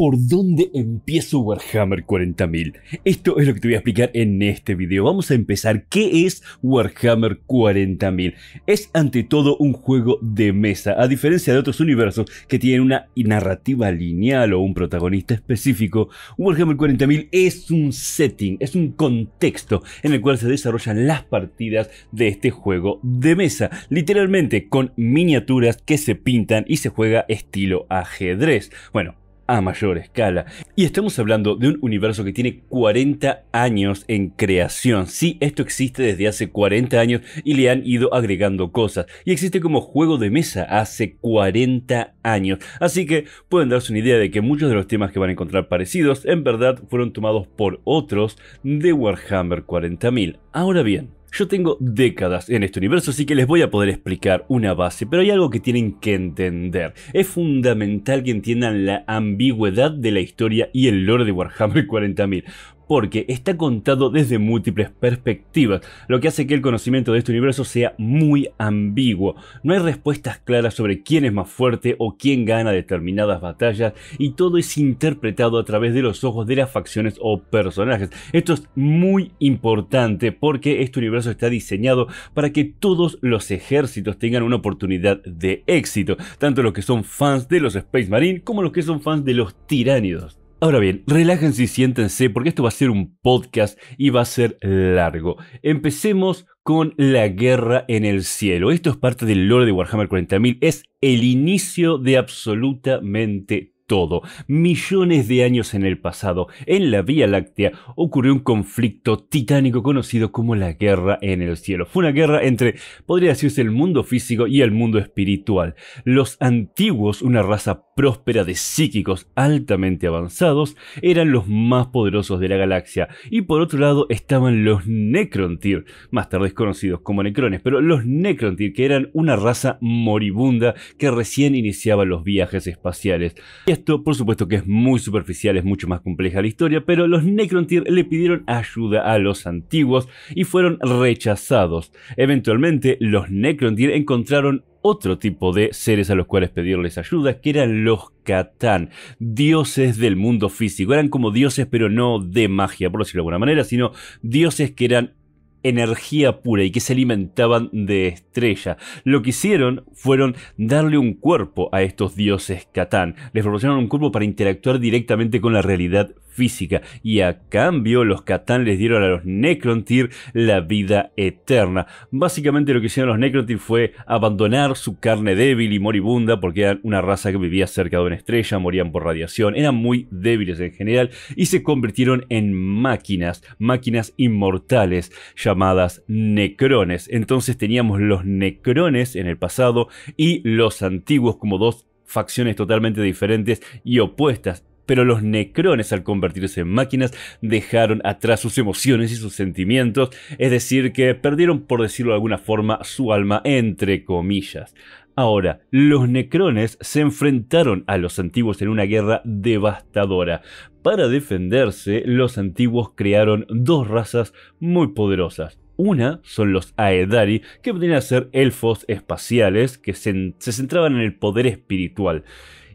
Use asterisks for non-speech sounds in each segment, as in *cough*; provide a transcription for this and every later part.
por dónde empiezo Warhammer 40.000. Esto es lo que te voy a explicar en este video. Vamos a empezar. ¿Qué es Warhammer 40.000? Es ante todo un juego de mesa, a diferencia de otros universos que tienen una narrativa lineal o un protagonista específico. Warhammer 40.000 es un setting, es un contexto en el cual se desarrollan las partidas de este juego de mesa, literalmente con miniaturas que se pintan y se juega estilo ajedrez. Bueno, a mayor escala. Y estamos hablando de un universo que tiene 40 años en creación. Sí, esto existe desde hace 40 años y le han ido agregando cosas. Y existe como juego de mesa hace 40 años. Así que pueden darse una idea de que muchos de los temas que van a encontrar parecidos en verdad fueron tomados por otros de Warhammer 40.000. Ahora bien, yo tengo décadas en este universo, así que les voy a poder explicar una base, pero hay algo que tienen que entender. Es fundamental que entiendan la ambigüedad de la historia y el lore de Warhammer 40.000 porque está contado desde múltiples perspectivas, lo que hace que el conocimiento de este universo sea muy ambiguo. No hay respuestas claras sobre quién es más fuerte o quién gana determinadas batallas y todo es interpretado a través de los ojos de las facciones o personajes. Esto es muy importante porque este universo está diseñado para que todos los ejércitos tengan una oportunidad de éxito, tanto los que son fans de los Space Marine como los que son fans de los tiránidos. Ahora bien, relájense y siéntense porque esto va a ser un podcast y va a ser largo. Empecemos con la guerra en el cielo. Esto es parte del lore de Warhammer 40.000. Es el inicio de absolutamente todo. Millones de años en el pasado, en la Vía Láctea, ocurrió un conflicto titánico conocido como la Guerra en el Cielo. Fue una guerra entre, podría decirse, el mundo físico y el mundo espiritual. Los antiguos, una raza próspera de psíquicos altamente avanzados, eran los más poderosos de la galaxia. Y por otro lado estaban los Necrontyr, más tarde conocidos como Necrones, pero los Necrontyr, que eran una raza moribunda que recién iniciaba los viajes espaciales esto, por supuesto que es muy superficial, es mucho más compleja la historia, pero los Necrontyr le pidieron ayuda a los antiguos y fueron rechazados. Eventualmente, los Necrontyr encontraron otro tipo de seres a los cuales pedirles ayuda, que eran los Catán, dioses del mundo físico. Eran como dioses, pero no de magia, por decirlo de alguna manera, sino dioses que eran energía pura y que se alimentaban de estrella. Lo que hicieron fueron darle un cuerpo a estos dioses Catán. Les proporcionaron un cuerpo para interactuar directamente con la realidad física, y a cambio los Catán les dieron a los Necrontyr la vida eterna. Básicamente lo que hicieron los Necrontyr fue abandonar su carne débil y moribunda, porque eran una raza que vivía cerca de una estrella, morían por radiación, eran muy débiles en general, y se convirtieron en máquinas, máquinas inmortales llamadas necrones. Entonces teníamos los necrones en el pasado y los antiguos como dos facciones totalmente diferentes y opuestas pero los necrones al convertirse en máquinas dejaron atrás sus emociones y sus sentimientos, es decir, que perdieron, por decirlo de alguna forma, su alma entre comillas. Ahora, los necrones se enfrentaron a los antiguos en una guerra devastadora. Para defenderse, los antiguos crearon dos razas muy poderosas. Una son los Aedari, que venían a ser elfos espaciales que se, se centraban en el poder espiritual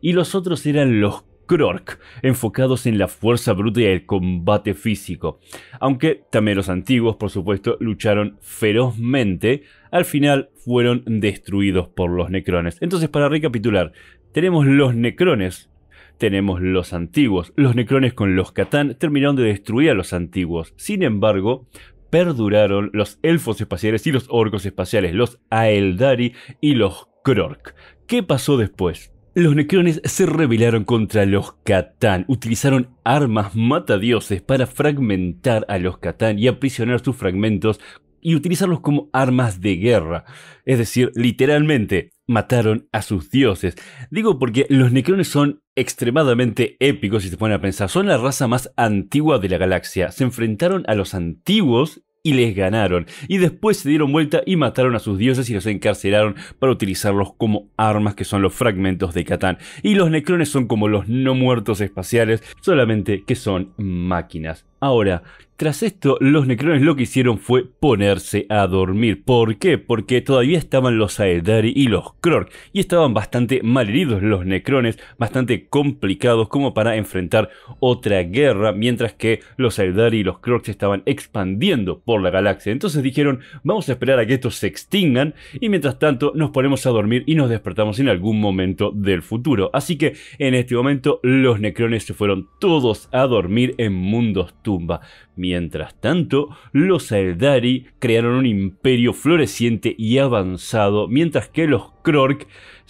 y los otros eran los Krork, enfocados en la fuerza bruta y el combate físico. Aunque también los antiguos, por supuesto, lucharon ferozmente, al final fueron destruidos por los necrones. Entonces, para recapitular, tenemos los necrones, tenemos los antiguos. Los necrones con los Catán terminaron de destruir a los antiguos. Sin embargo, perduraron los elfos espaciales y los orcos espaciales, los Aeldari y los Krork. ¿Qué pasó después? Los necrones se rebelaron contra los Catán, utilizaron armas matadioses para fragmentar a los Catán y aprisionar sus fragmentos y utilizarlos como armas de guerra. Es decir, literalmente, mataron a sus dioses. Digo porque los necrones son extremadamente épicos si se ponen a pensar. Son la raza más antigua de la galaxia. Se enfrentaron a los antiguos y les ganaron. Y después se dieron vuelta y mataron a sus dioses y los encarcelaron para utilizarlos como armas que son los fragmentos de Catán. Y los necrones son como los no muertos espaciales, solamente que son máquinas. Ahora, tras esto, los necrones lo que hicieron fue ponerse a dormir. ¿Por qué? Porque todavía estaban los Aedari y los Krork, y estaban bastante malheridos los necrones, bastante complicados como para enfrentar otra guerra, mientras que los Aedari y los Krork se estaban expandiendo por la galaxia. Entonces dijeron, vamos a esperar a que estos se extingan, y mientras tanto nos ponemos a dormir y nos despertamos en algún momento del futuro. Así que en este momento los necrones se fueron todos a dormir en mundos tumba. Mientras tanto, los Eldari crearon un imperio floreciente y avanzado, mientras que los Krork,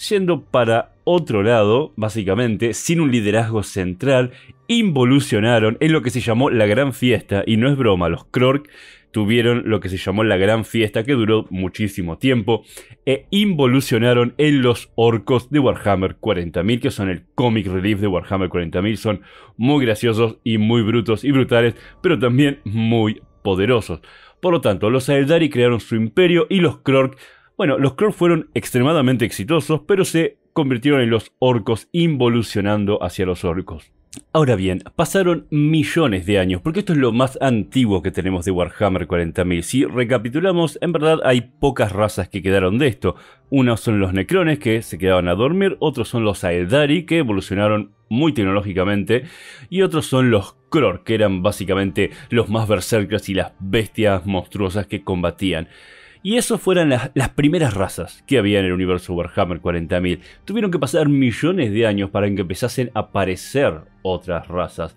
yendo para otro lado, básicamente, sin un liderazgo central, involucionaron en lo que se llamó la Gran Fiesta, y no es broma, los Krork tuvieron lo que se llamó la gran fiesta que duró muchísimo tiempo e involucionaron en los orcos de Warhammer 40.000 que son el comic relief de Warhammer 40.000 son muy graciosos y muy brutos y brutales pero también muy poderosos por lo tanto los Eldari crearon su imperio y los Krork bueno los Krork fueron extremadamente exitosos pero se convirtieron en los orcos involucionando hacia los orcos Ahora bien, pasaron millones de años, porque esto es lo más antiguo que tenemos de Warhammer 40.000. Si recapitulamos, en verdad hay pocas razas que quedaron de esto. Unos son los Necrones, que se quedaban a dormir, otros son los Aedari, que evolucionaron muy tecnológicamente, y otros son los Kror, que eran básicamente los más berserkers y las bestias monstruosas que combatían. Y esos fueron las, primeras razas que había en el universo Warhammer 40.000. Tuvieron que pasar millones de años para que empezasen a aparecer otras razas.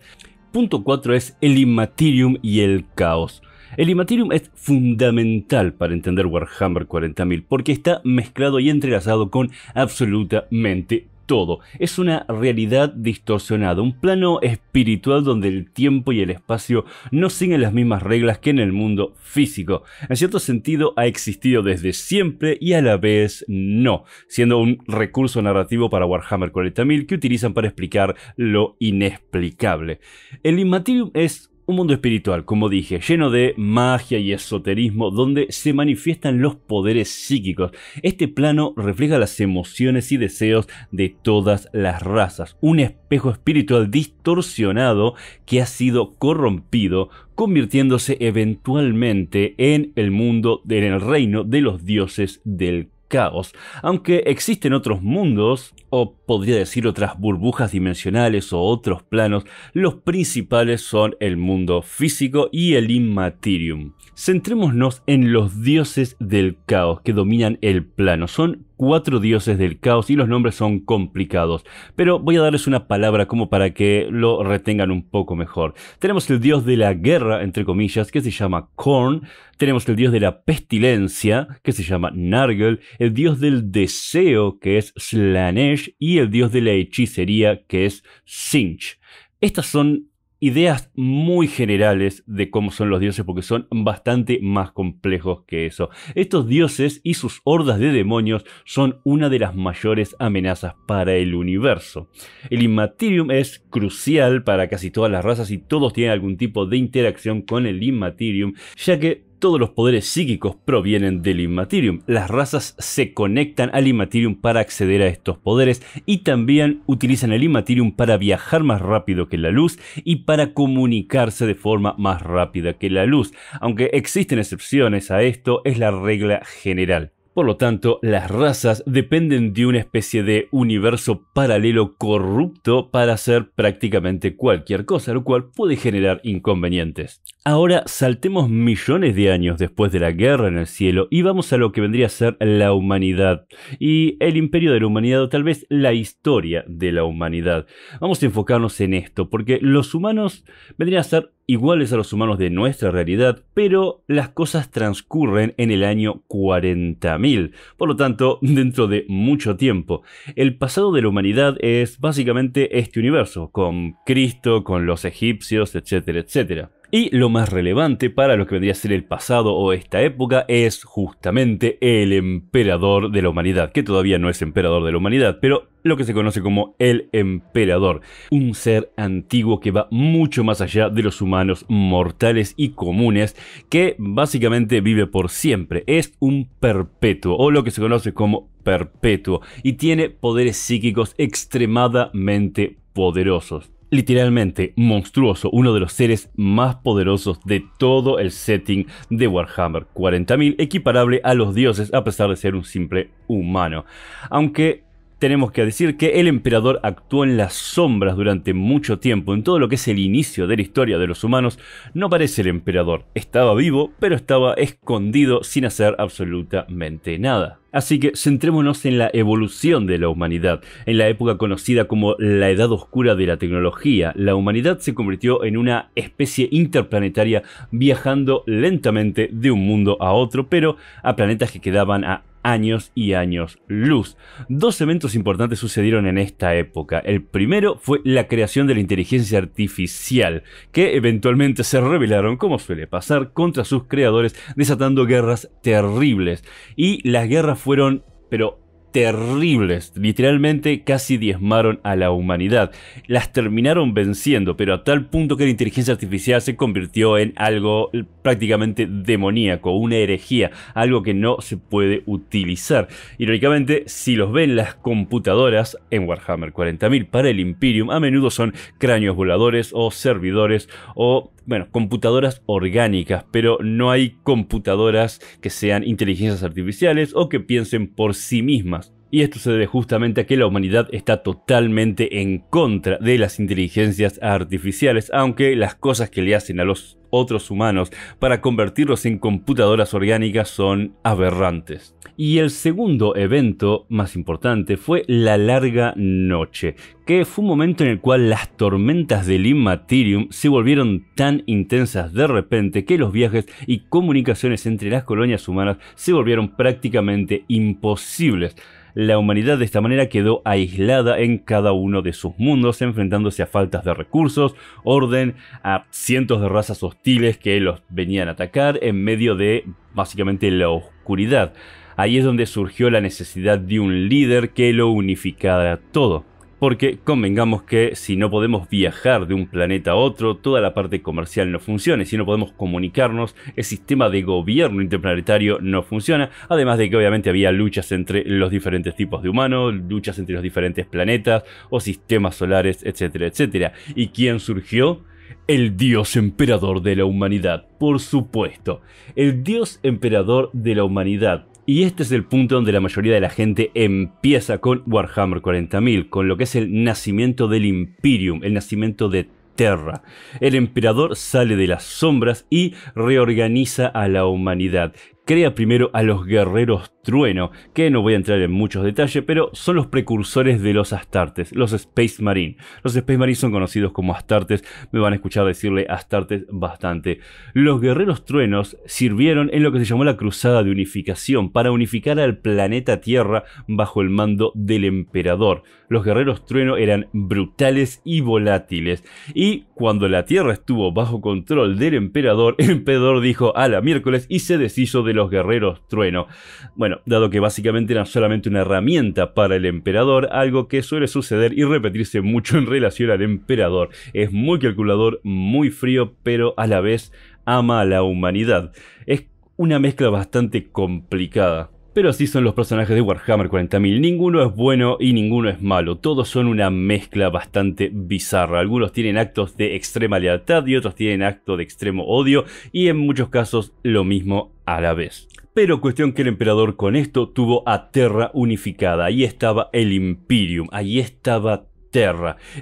Punto 4 es el Immaterium y el Caos. El Immaterium es fundamental para entender Warhammer 40.000 porque está mezclado y entrelazado con absolutamente todo. Es una realidad distorsionada, un plano espiritual donde el tiempo y el espacio no siguen las mismas reglas que en el mundo físico. En cierto sentido, ha existido desde siempre y a la vez no, siendo un recurso narrativo para Warhammer 40.000 que utilizan para explicar lo inexplicable. El Immaterium es un mundo espiritual, como dije, lleno de magia y esoterismo, donde se manifiestan los poderes psíquicos. Este plano refleja las emociones y deseos de todas las razas. Un espejo espiritual distorsionado que ha sido corrompido, convirtiéndose eventualmente en el mundo, del reino de los dioses del caos, aunque existen otros mundos, o podría decir otras burbujas dimensionales o otros planos, los principales son el mundo físico y el Immaterium. Centrémonos en los dioses del caos que dominan el plano, son cuatro dioses del caos y los nombres son complicados, pero voy a darles una palabra como para que lo retengan un poco mejor. Tenemos el dios de la guerra, entre comillas, que se llama Korn, tenemos el dios de la pestilencia, que se llama Nargel, el dios del deseo, que es Slanesh, y el dios de la hechicería, que es Sinch. Estas son ideas muy generales de cómo son los dioses porque son bastante más complejos que eso. Estos dioses y sus hordas de demonios son una de las mayores amenazas para el universo. El Immaterium es crucial para casi todas las razas y todos tienen algún tipo de interacción con el Immaterium, ya que todos los poderes psíquicos provienen del Immaterium. Las razas se conectan al Immaterium para acceder a estos poderes y también utilizan el Immaterium para viajar más rápido que la luz y para comunicarse de forma más rápida que la luz. Aunque existen excepciones a esto, es la regla general. Por lo tanto, las razas dependen de una especie de universo paralelo corrupto para hacer prácticamente cualquier cosa, lo cual puede generar inconvenientes. Ahora saltemos millones de años después de la guerra en el cielo y vamos a lo que vendría a ser la humanidad y el imperio de la humanidad o tal vez la historia de la humanidad. Vamos a enfocarnos en esto porque los humanos vendrían a ser iguales a los humanos de nuestra realidad, pero las cosas transcurren en el año 40.000, por lo tanto, dentro de mucho tiempo. El pasado de la humanidad es básicamente este universo, con Cristo, con los egipcios, etcétera, etcétera. Y lo más relevante para lo que vendría a ser el pasado o esta época es justamente el emperador de la humanidad, que todavía no es emperador de la humanidad, pero lo que se conoce como el emperador, un ser antiguo que va mucho más allá de los humanos mortales y comunes, que básicamente vive por siempre, es un perpetuo, o lo que se conoce como perpetuo, y tiene poderes psíquicos extremadamente poderosos literalmente monstruoso, uno de los seres más poderosos de todo el setting de Warhammer 40.000, equiparable a los dioses a pesar de ser un simple humano. Aunque tenemos que decir que el emperador actuó en las sombras durante mucho tiempo, en todo lo que es el inicio de la historia de los humanos, no parece el emperador, estaba vivo, pero estaba escondido sin hacer absolutamente nada. Así que centrémonos en la evolución de la humanidad. En la época conocida como la Edad Oscura de la Tecnología, la humanidad se convirtió en una especie interplanetaria viajando lentamente de un mundo a otro, pero a planetas que quedaban a años y años luz. Dos eventos importantes sucedieron en esta época. El primero fue la creación de la inteligencia artificial, que eventualmente se revelaron, como suele pasar, contra sus creadores, desatando guerras terribles. Y las guerras fueron, pero terribles. Literalmente casi diezmaron a la humanidad. Las terminaron venciendo, pero a tal punto que la inteligencia artificial se convirtió en algo eh, prácticamente demoníaco, una herejía, algo que no se puede utilizar. Irónicamente, si los ven las computadoras en Warhammer 40.000 para el Imperium, a menudo son cráneos voladores o servidores o bueno, computadoras orgánicas, pero no hay computadoras que sean inteligencias artificiales o que piensen por sí mismas. Y esto se debe justamente a que la humanidad está totalmente en contra de las inteligencias artificiales, aunque las cosas que le hacen a los otros humanos para convertirlos en computadoras orgánicas son aberrantes. Y el segundo evento más importante fue la larga noche, que fue un momento en el cual las tormentas del Immaterium se volvieron tan intensas de repente que los viajes y comunicaciones entre las colonias humanas se volvieron prácticamente imposibles. La humanidad de esta manera quedó aislada en cada uno de sus mundos, enfrentándose a faltas de recursos, orden, a cientos de razas hostiles que los venían a atacar en medio de básicamente la oscuridad. Ahí es donde surgió la necesidad de un líder que lo unificara todo porque convengamos que si no podemos viajar de un planeta a otro, toda la parte comercial no funciona, si no podemos comunicarnos, el sistema de gobierno interplanetario no funciona, además de que obviamente había luchas entre los diferentes tipos de humanos, luchas entre los diferentes planetas o sistemas solares, etcétera, etcétera. ¿Y quién surgió? El dios emperador de la humanidad, por supuesto. El dios emperador de la humanidad, y este es el punto donde la mayoría de la gente empieza con Warhammer 40.000, con lo que es el nacimiento del Imperium, el nacimiento de Terra. El emperador sale de las sombras y reorganiza a la humanidad crea primero a los guerreros trueno, que no voy a entrar en muchos detalles, pero son los precursores de los Astartes, los Space Marine. Los Space marines son conocidos como Astartes, me van a escuchar decirle Astartes bastante. Los guerreros truenos sirvieron en lo que se llamó la Cruzada de Unificación, para unificar al planeta Tierra bajo el mando del emperador. Los guerreros trueno eran brutales y volátiles, y cuando la Tierra estuvo bajo control del emperador, *laughs* el emperador dijo a la miércoles y se deshizo de los guerreros trueno. Bueno, dado que básicamente eran solamente una herramienta para el emperador, algo que suele suceder y repetirse mucho en relación al emperador. Es muy calculador, muy frío, pero a la vez ama a la humanidad. Es una mezcla bastante complicada. Pero así son los personajes de Warhammer 40.000. Ninguno es bueno y ninguno es malo. Todos son una mezcla bastante bizarra. Algunos tienen actos de extrema lealtad y otros tienen actos de extremo odio. Y en muchos casos lo mismo a la vez. Pero cuestión que el emperador con esto tuvo a Terra unificada, ahí estaba el Imperium, ahí estaba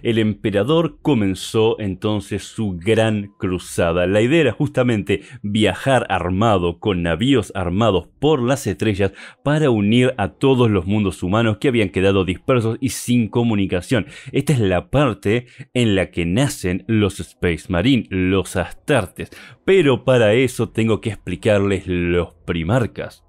el emperador comenzó entonces su gran cruzada. La idea era justamente viajar armado con navíos armados por las estrellas para unir a todos los mundos humanos que habían quedado dispersos y sin comunicación. Esta es la parte en la que nacen los Space Marine, los Astartes. Pero para eso tengo que explicarles los primarcas.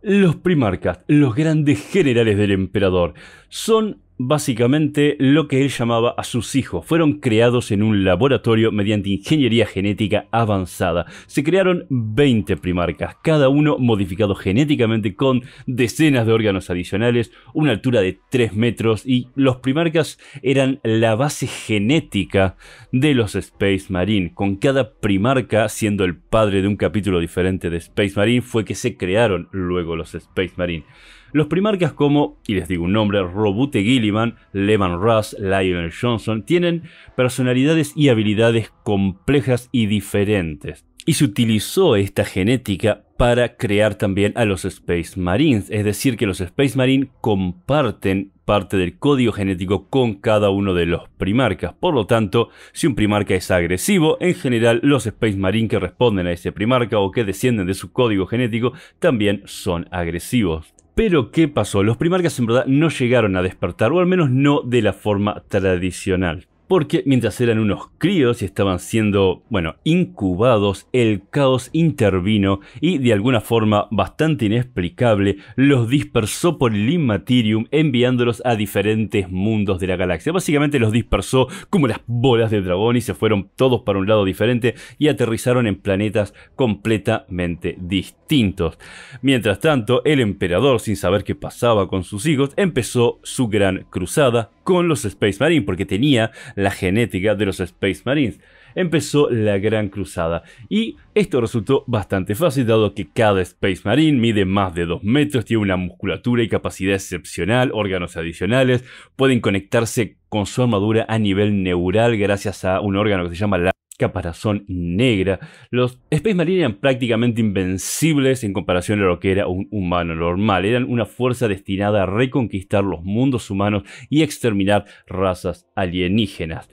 Los primarcas, los grandes generales del emperador, son básicamente lo que él llamaba a sus hijos. Fueron creados en un laboratorio mediante ingeniería genética avanzada. Se crearon 20 primarcas, cada uno modificado genéticamente con decenas de órganos adicionales, una altura de 3 metros y los primarcas eran la base genética de los Space Marine, con cada primarca siendo el padre de un capítulo diferente de Space Marine, fue que se crearon luego los Space Marine. Los primarcas como, y les digo un nombre, Robute Gilliman, Levan Russ, Lionel Johnson, tienen personalidades y habilidades complejas y diferentes. Y se utilizó esta genética para crear también a los Space Marines, es decir, que los Space Marines comparten parte del código genético con cada uno de los primarcas. Por lo tanto, si un primarca es agresivo, en general los Space Marines que responden a ese primarca o que descienden de su código genético también son agresivos. Pero ¿qué pasó? Los primarcas en verdad no llegaron a despertar, o al menos no de la forma tradicional porque mientras eran unos críos y estaban siendo, bueno, incubados, el caos intervino y de alguna forma bastante inexplicable los dispersó por el Immaterium enviándolos a diferentes mundos de la galaxia. Básicamente los dispersó como las bolas de dragón y se fueron todos para un lado diferente y aterrizaron en planetas completamente distintos. Mientras tanto, el emperador, sin saber qué pasaba con sus hijos, empezó su gran cruzada con los Space Marines, porque tenía la genética de los Space Marines. Empezó la Gran Cruzada y esto resultó bastante fácil dado que cada Space Marine mide más de 2 metros, tiene una musculatura y capacidad excepcional, órganos adicionales, pueden conectarse con su armadura a nivel neural gracias a un órgano que se llama la caparazón negra. Los Space Marines eran prácticamente invencibles en comparación a lo que era un humano normal. Eran una fuerza destinada a reconquistar los mundos humanos y exterminar razas alienígenas.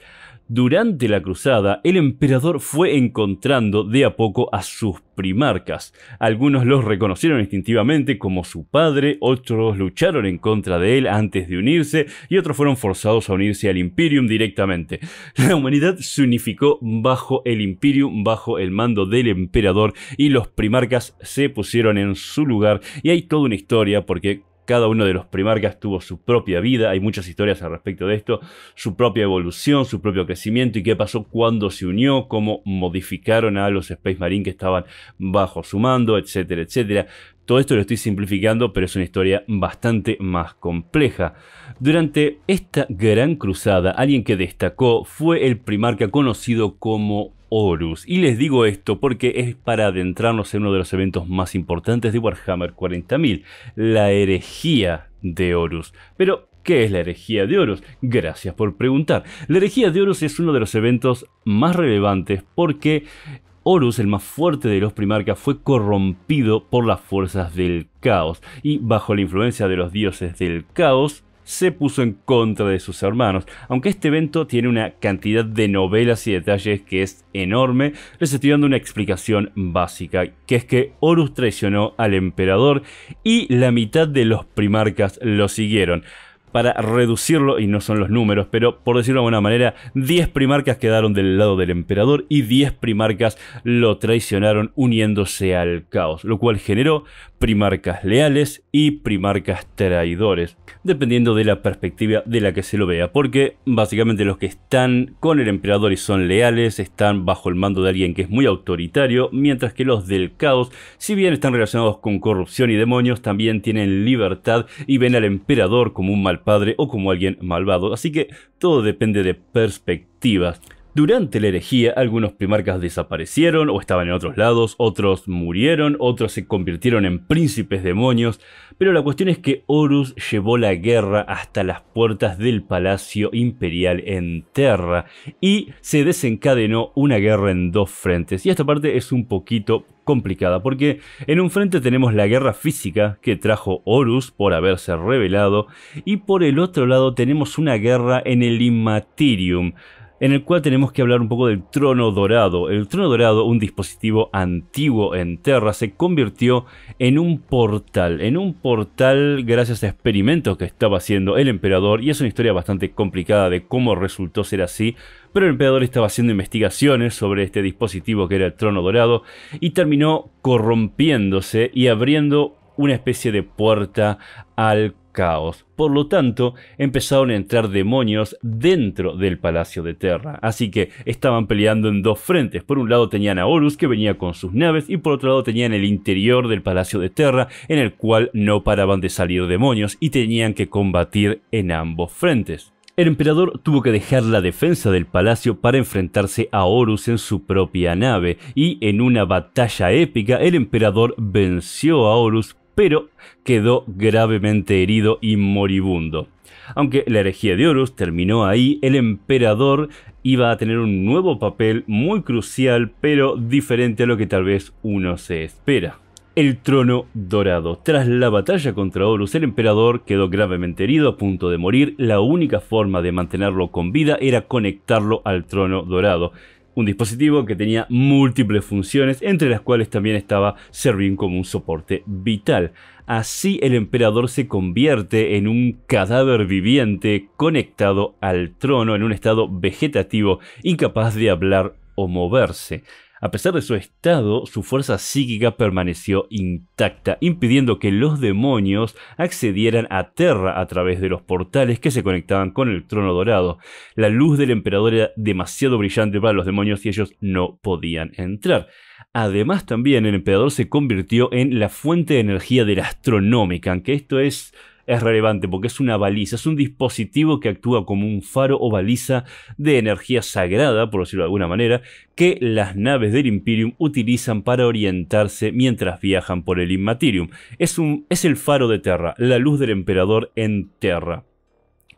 Durante la cruzada, el emperador fue encontrando de a poco a sus primarcas. Algunos los reconocieron instintivamente como su padre, otros lucharon en contra de él antes de unirse y otros fueron forzados a unirse al Imperium directamente. La humanidad se unificó bajo el Imperium, bajo el mando del emperador y los primarcas se pusieron en su lugar y hay toda una historia porque cada uno de los primarcas tuvo su propia vida, hay muchas historias al respecto de esto, su propia evolución, su propio crecimiento y qué pasó cuando se unió, cómo modificaron a los Space Marine que estaban bajo su mando, etcétera, etcétera. Todo esto lo estoy simplificando, pero es una historia bastante más compleja. Durante esta gran cruzada, alguien que destacó fue el primarca conocido como Horus. Y les digo esto porque es para adentrarnos en uno de los eventos más importantes de Warhammer 40.000, la herejía de Horus. Pero, ¿qué es la herejía de Horus? Gracias por preguntar. La herejía de Horus es uno de los eventos más relevantes porque Horus, el más fuerte de los primarcas, fue corrompido por las fuerzas del caos y bajo la influencia de los dioses del caos, se puso en contra de sus hermanos. Aunque este evento tiene una cantidad de novelas y detalles que es enorme, les estoy dando una explicación básica, que es que Horus traicionó al emperador y la mitad de los primarcas lo siguieron. Para reducirlo, y no son los números, pero por decirlo de alguna manera, 10 primarcas quedaron del lado del emperador y 10 primarcas lo traicionaron uniéndose al caos, lo cual generó primarcas leales y primarcas traidores, dependiendo de la perspectiva de la que se lo vea, porque básicamente los que están con el emperador y son leales están bajo el mando de alguien que es muy autoritario, mientras que los del caos, si bien están relacionados con corrupción y demonios, también tienen libertad y ven al emperador como un mal padre o como alguien malvado, así que todo depende de perspectivas. Durante la herejía, algunos primarcas desaparecieron o estaban en otros lados, otros murieron, otros se convirtieron en príncipes demonios, pero la cuestión es que Horus llevó la guerra hasta las puertas del palacio imperial en Terra y se desencadenó una guerra en dos frentes. Y esta parte es un poquito complicada, porque en un frente tenemos la guerra física que trajo Horus por haberse revelado, y por el otro lado tenemos una guerra en el Immaterium, en el cual tenemos que hablar un poco del trono dorado. El trono dorado, un dispositivo antiguo en Terra, se convirtió en un portal, en un portal gracias a experimentos que estaba haciendo el emperador, y es una historia bastante complicada de cómo resultó ser así, pero el emperador estaba haciendo investigaciones sobre este dispositivo que era el trono dorado, y terminó corrompiéndose y abriendo una especie de puerta al caos. Por lo tanto, empezaron a entrar demonios dentro del Palacio de Terra. Así que estaban peleando en dos frentes. Por un lado tenían a Horus que venía con sus naves y por otro lado tenían el interior del Palacio de Terra en el cual no paraban de salir demonios y tenían que combatir en ambos frentes. El emperador tuvo que dejar la defensa del palacio para enfrentarse a Horus en su propia nave, y en una batalla épica el emperador venció a Horus pero quedó gravemente herido y moribundo. Aunque la herejía de Horus terminó ahí, el emperador iba a tener un nuevo papel muy crucial, pero diferente a lo que tal vez uno se espera. El trono dorado. Tras la batalla contra Horus, el emperador quedó gravemente herido, a punto de morir. La única forma de mantenerlo con vida era conectarlo al trono dorado un dispositivo que tenía múltiples funciones, entre las cuales también estaba servir como un soporte vital. Así el emperador se convierte en un cadáver viviente conectado al trono en un estado vegetativo, incapaz de hablar o moverse. A pesar de su estado, su fuerza psíquica permaneció intacta, impidiendo que los demonios accedieran a Terra a través de los portales que se conectaban con el trono dorado. La luz del emperador era demasiado brillante para los demonios y ellos no podían entrar. Además también el emperador se convirtió en la fuente de energía de la astronómica, aunque esto es es relevante porque es una baliza, es un dispositivo que actúa como un faro o baliza de energía sagrada, por decirlo de alguna manera, que las naves del Imperium utilizan para orientarse mientras viajan por el Immaterium. Es, un, es el faro de Terra, la luz del emperador en Terra.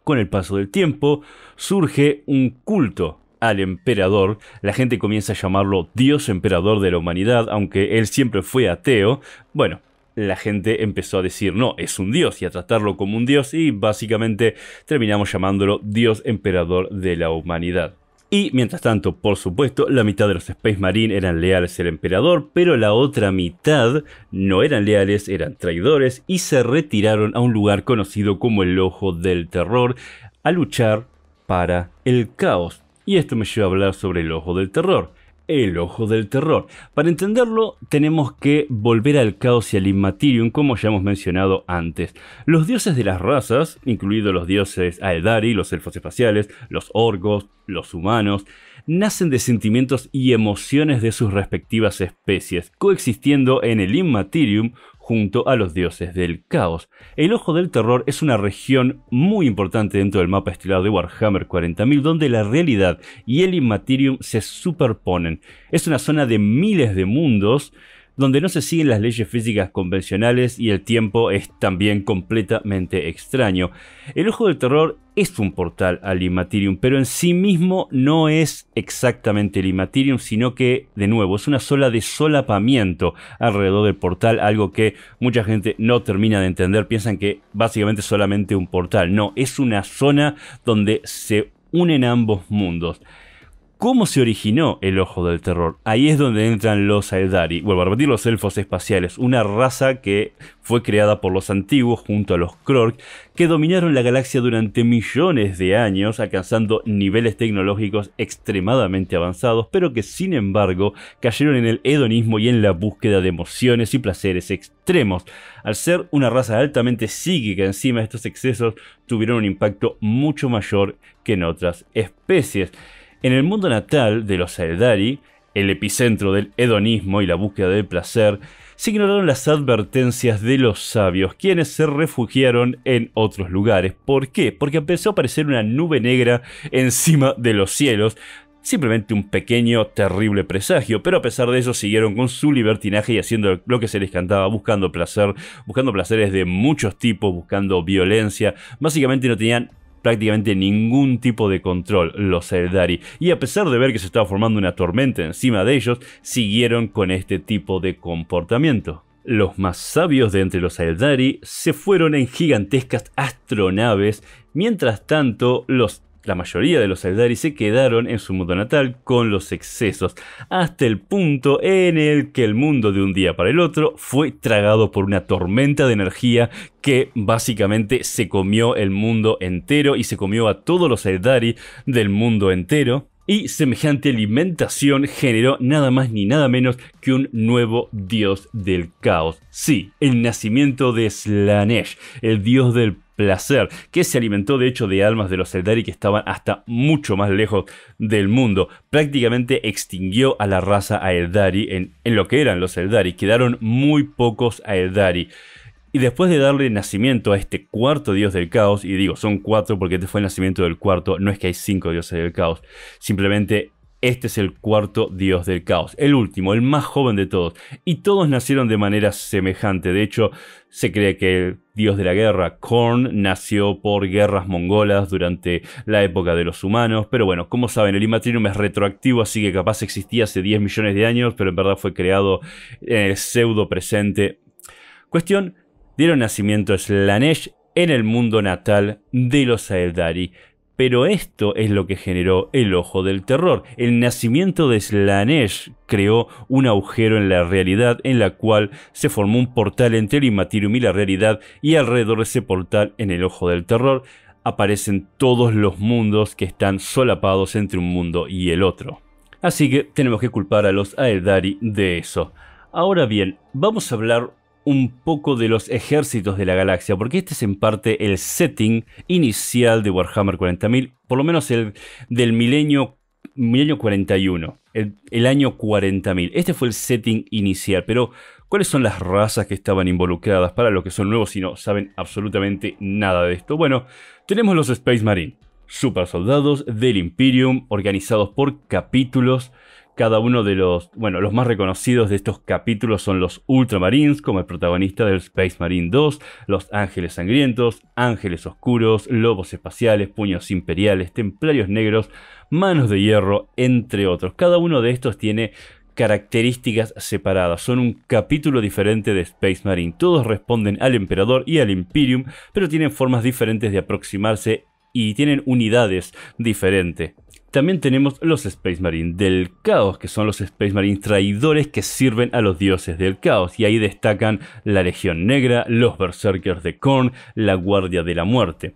Con el paso del tiempo surge un culto al emperador, la gente comienza a llamarlo Dios emperador de la humanidad, aunque él siempre fue ateo. Bueno, la gente empezó a decir, no, es un dios y a tratarlo como un dios y básicamente terminamos llamándolo dios emperador de la humanidad. Y mientras tanto, por supuesto, la mitad de los Space Marine eran leales al emperador, pero la otra mitad no eran leales, eran traidores y se retiraron a un lugar conocido como el Ojo del Terror a luchar para el caos. Y esto me lleva a hablar sobre el Ojo del Terror el ojo del terror. Para entenderlo, tenemos que volver al caos y al immaterium, como ya hemos mencionado antes. Los dioses de las razas, incluidos los dioses Aedari, los elfos espaciales, los orgos, los humanos, nacen de sentimientos y emociones de sus respectivas especies, coexistiendo en el immaterium junto a los dioses del caos. El Ojo del Terror es una región muy importante dentro del mapa estelar de Warhammer 40.000 donde la realidad y el Immaterium se superponen. Es una zona de miles de mundos donde no se siguen las leyes físicas convencionales y el tiempo es también completamente extraño. El Ojo del Terror es un portal al Immaterium pero en sí mismo no es exactamente el Immaterium sino que, de nuevo, es una sola de solapamiento alrededor del portal, algo que mucha gente no termina de entender, piensan que básicamente es solamente un portal. No, es una zona donde se unen ambos mundos. ¿Cómo se originó el ojo del terror? Ahí es donde entran los Eldari Vuelvo a repetir, los elfos espaciales, una raza que fue creada por los antiguos junto a los Krork, que dominaron la galaxia durante millones de años, alcanzando niveles tecnológicos extremadamente avanzados, pero que sin embargo cayeron en el hedonismo y en la búsqueda de emociones y placeres extremos. Al ser una raza altamente psíquica encima, estos excesos tuvieron un impacto mucho mayor que en otras especies. En el mundo natal de los Eldari, el epicentro del hedonismo y la búsqueda del placer, se ignoraron las advertencias de los sabios, quienes se refugiaron en otros lugares. ¿Por qué? Porque empezó a aparecer una nube negra encima de los cielos, simplemente un pequeño, terrible presagio, pero a pesar de eso siguieron con su libertinaje y haciendo lo que se les cantaba, buscando placer, buscando placeres de muchos tipos, buscando violencia, básicamente no tenían prácticamente ningún tipo de control los Eldari, y a pesar de ver que se estaba formando una tormenta encima de ellos, siguieron con este tipo de comportamiento. Los más sabios de entre los Eldari se fueron en gigantescas astronaves, mientras tanto los la mayoría de los Eldari se quedaron en su mundo natal con los excesos, hasta el punto en el que el mundo de un día para el otro fue tragado por una tormenta de energía que básicamente se comió el mundo entero y se comió a todos los Eldari del mundo entero. Y semejante alimentación generó nada más ni nada menos que un nuevo dios del caos. Sí, el nacimiento de Slanesh, el dios del placer, que se alimentó de hecho de almas de los Eldari que estaban hasta mucho más lejos del mundo. Prácticamente extinguió a la raza Eldari en, en lo que eran los Eldari, quedaron muy pocos Eldari Y después de darle nacimiento a este cuarto dios del caos, y digo, son cuatro porque este fue el nacimiento del cuarto, no es que hay cinco dioses del caos, simplemente este es el cuarto dios del caos, el último, el más joven de todos, y todos nacieron de manera semejante. De hecho, se cree que el dios de la guerra, Korn, nació por guerras mongolas durante la época de los humanos, pero bueno, como saben, el Imatrinum es retroactivo, así que capaz existía hace 10 millones de años, pero en verdad fue creado en eh, el pseudo presente. Cuestión, dieron nacimiento a Slanesh en el mundo natal de los Aeldari. Pero esto es lo que generó el ojo del terror. El nacimiento de Slanesh creó un agujero en la realidad en la cual se formó un portal entre el Immaterium y la realidad y alrededor de ese portal en el ojo del terror aparecen todos los mundos que están solapados entre un mundo y el otro. Así que tenemos que culpar a los Aedari de eso. Ahora bien, vamos a hablar un poco de los ejércitos de la galaxia, porque este es en parte el setting inicial de Warhammer 40.000, por lo menos el del milenio, milenio 41, el, año 40.000. Este fue el setting inicial, pero ¿cuáles son las razas que estaban involucradas para los que son nuevos y no saben absolutamente nada de esto? Bueno, tenemos los Space Marine, super soldados del Imperium, organizados por capítulos, cada uno de los, bueno, los más reconocidos de estos capítulos son los Ultramarines, como el protagonista del Space Marine 2, los Ángeles Sangrientos, Ángeles Oscuros, Lobos Espaciales, Puños Imperiales, Templarios Negros, Manos de Hierro, entre otros. Cada uno de estos tiene características separadas, son un capítulo diferente de Space Marine. Todos responden al Emperador y al Imperium, pero tienen formas diferentes de aproximarse y tienen unidades diferentes. También tenemos los Space Marines del Caos, que son los Space Marines traidores que sirven a los dioses del Caos, y ahí destacan la Legión Negra, los Berserkers de Korn, la Guardia de la Muerte.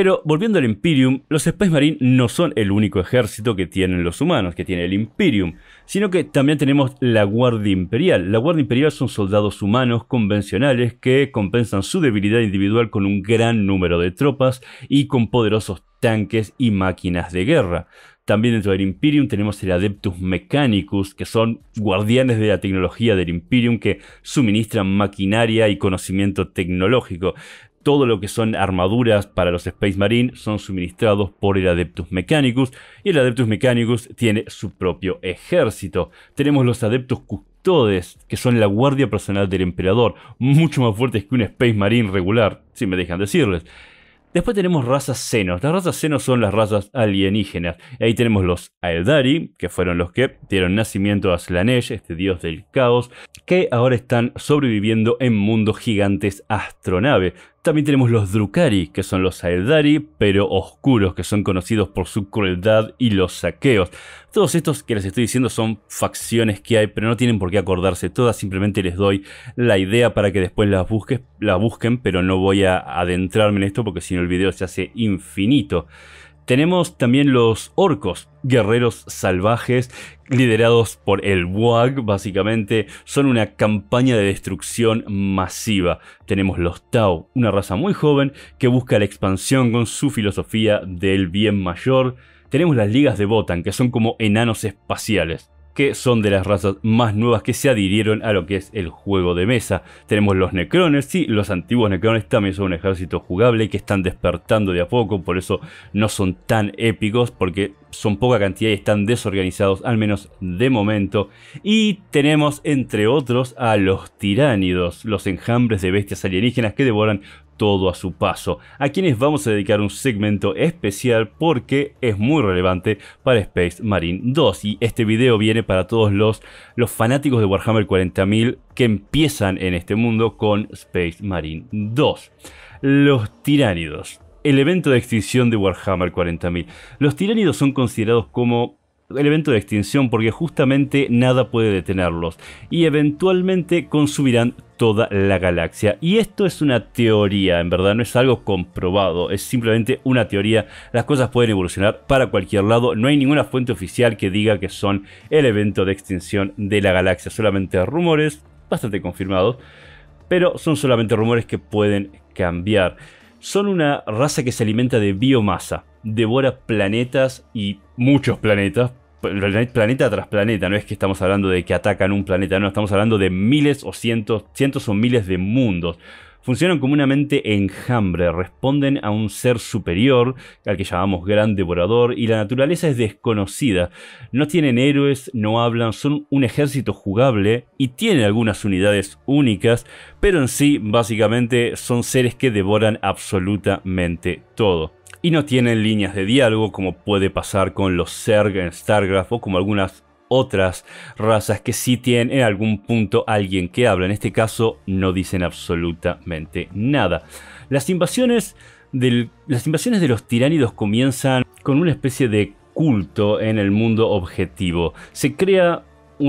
Pero volviendo al Imperium, los Space Marine no son el único ejército que tienen los humanos, que tiene el Imperium, sino que también tenemos la Guardia Imperial. La Guardia Imperial son soldados humanos convencionales que compensan su debilidad individual con un gran número de tropas y con poderosos tanques y máquinas de guerra. También dentro del Imperium tenemos el Adeptus Mechanicus, que son guardianes de la tecnología del Imperium que suministran maquinaria y conocimiento tecnológico. Todo lo que son armaduras para los Space Marine son suministrados por el Adeptus Mechanicus y el Adeptus Mechanicus tiene su propio ejército. Tenemos los Adeptus Custodes, que son la guardia personal del emperador, mucho más fuertes que un Space Marine regular, si me dejan decirles. Después tenemos razas Xenos Las razas Xenos son las razas alienígenas. Ahí tenemos los Aeldari, que fueron los que dieron nacimiento a Slanesh, este dios del caos, que ahora están sobreviviendo en mundos gigantes astronave. También tenemos los Drukari, que son los Aedari, pero oscuros, que son conocidos por su crueldad y los saqueos. Todos estos que les estoy diciendo son facciones que hay, pero no tienen por qué acordarse todas, simplemente les doy la idea para que después las, las busquen, pero no voy a adentrarme en esto porque si no el video se hace infinito. Tenemos también los orcos, guerreros salvajes, liderados por el WAG, básicamente, son una campaña de destrucción masiva. Tenemos los Tau, una raza muy joven que busca la expansión con su filosofía del bien mayor. Tenemos las ligas de Botan, que son como enanos espaciales que son de las razas más nuevas que se adhirieron a lo que es el juego de mesa. Tenemos los Necrones, sí, los antiguos Necrones también son un ejército jugable que están despertando de a poco, por eso no son tan épicos, porque son poca cantidad y están desorganizados, al menos de momento. Y tenemos, entre otros, a los tiránidos, los enjambres de bestias alienígenas que devoran todo a su paso, a quienes vamos a dedicar un segmento especial porque es muy relevante para Space Marine 2 y este video viene para todos los, los fanáticos de Warhammer 40.000 que empiezan en este mundo con Space Marine 2. Los tiránidos. El evento de extinción de Warhammer 40.000. Los tiránidos son considerados como el evento de extinción porque justamente nada puede detenerlos y eventualmente consumirán toda la galaxia. Y esto es una teoría, en verdad no es algo comprobado, es simplemente una teoría. Las cosas pueden evolucionar para cualquier lado, no hay ninguna fuente oficial que diga que son el evento de extinción de la galaxia, solamente rumores bastante confirmados, pero son solamente rumores que pueden cambiar. Son una raza que se alimenta de biomasa devora planetas y muchos planetas, planeta tras planeta, no es que estamos hablando de que atacan un planeta, no, estamos hablando de miles o cientos, cientos o miles de mundos. Funcionan como una mente enjambre, responden a un ser superior, al que llamamos gran devorador, y la naturaleza es desconocida. No tienen héroes, no hablan, son un ejército jugable y tienen algunas unidades únicas, pero en sí básicamente son seres que devoran absolutamente todo y no tienen líneas de diálogo como puede pasar con los Zerg en StarCraft o como algunas otras razas que sí tienen en algún punto alguien que habla. En este caso no dicen absolutamente nada. Las invasiones, las invasiones de los tiránidos comienzan con una especie de culto en el mundo objetivo. Se crea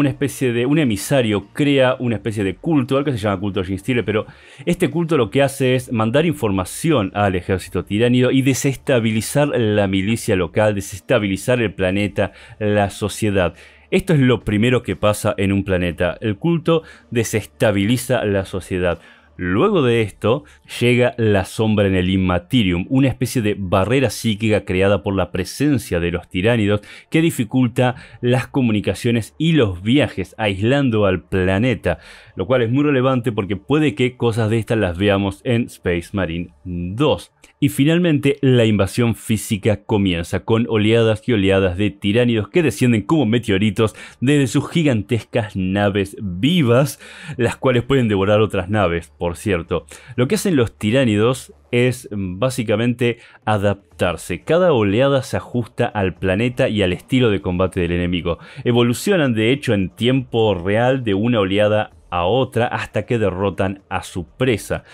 especie de. un emisario crea una especie de culto, algo que se llama culto Ginstile, pero este culto lo que hace es mandar información al ejército tiránido y desestabilizar la milicia local, desestabilizar el planeta, la sociedad. Esto es lo primero que pasa en un planeta. El culto desestabiliza la sociedad. Luego de esto, llega la sombra en el Immaterium, una especie de barrera psíquica creada por la presencia de los tiránidos que dificulta las comunicaciones y los viajes, aislando al planeta, lo cual es muy relevante porque puede que cosas de estas las veamos en Space Marine 2. Y finalmente la invasión física comienza con oleadas y oleadas de tiránidos que descienden como meteoritos desde sus gigantescas naves vivas, las cuales pueden devorar otras naves, por cierto. Lo que hacen los tiránidos es básicamente adaptarse. Cada oleada se ajusta al planeta y al estilo de combate del enemigo. Evolucionan de hecho en tiempo real de una oleada a otra hasta que derrotan a su presa.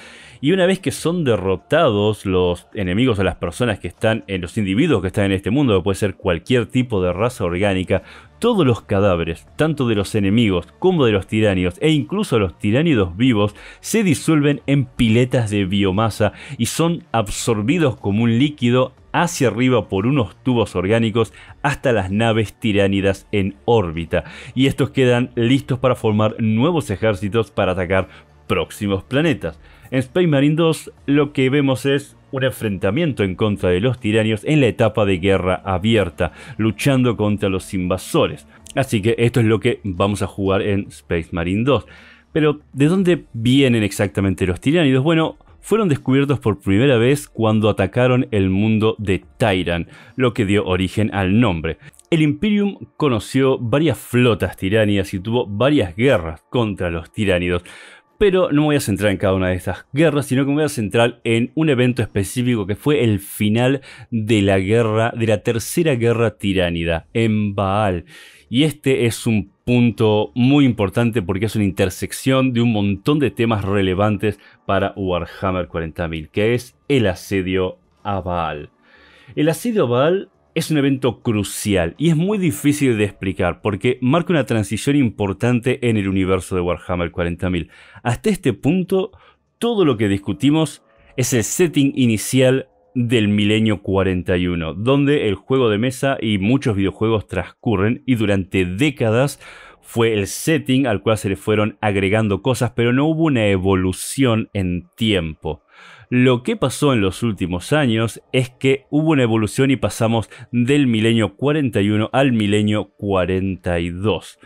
Y una vez que son derrotados los enemigos o las personas que están, en los individuos que están en este mundo, puede ser cualquier tipo de raza orgánica, todos los cadáveres, tanto de los enemigos como de los tiránidos e incluso los tiránidos vivos, se disuelven en piletas de biomasa y son absorbidos como un líquido hacia arriba por unos tubos orgánicos hasta las naves tiránidas en órbita. Y estos quedan listos para formar nuevos ejércitos para atacar próximos planetas. En Space Marine 2 lo que vemos es un enfrentamiento en contra de los tiranios en la etapa de guerra abierta, luchando contra los invasores. Así que esto es lo que vamos a jugar en Space Marine 2. Pero, ¿de dónde vienen exactamente los tiránidos? Bueno, fueron descubiertos por primera vez cuando atacaron el mundo de Tyran, lo que dio origen al nombre. El Imperium conoció varias flotas tiranias y tuvo varias guerras contra los tiránidos. Pero no me voy a centrar en cada una de estas guerras, sino que me voy a centrar en un evento específico que fue el final de la guerra, de la tercera guerra tiránida, en Baal. Y este es un punto muy importante porque es una intersección de un montón de temas relevantes para Warhammer 40.000, que es el asedio a Baal. El asedio a Baal es un evento crucial y es muy difícil de explicar porque marca una transición importante en el universo de Warhammer 40.000. Hasta este punto, todo lo que discutimos es el setting inicial del milenio 41, donde el juego de mesa y muchos videojuegos transcurren y durante décadas fue el setting al cual se le fueron agregando cosas, pero no hubo una evolución en tiempo. Lo que pasó en los últimos años es que hubo una evolución y pasamos del milenio 41 al milenio 42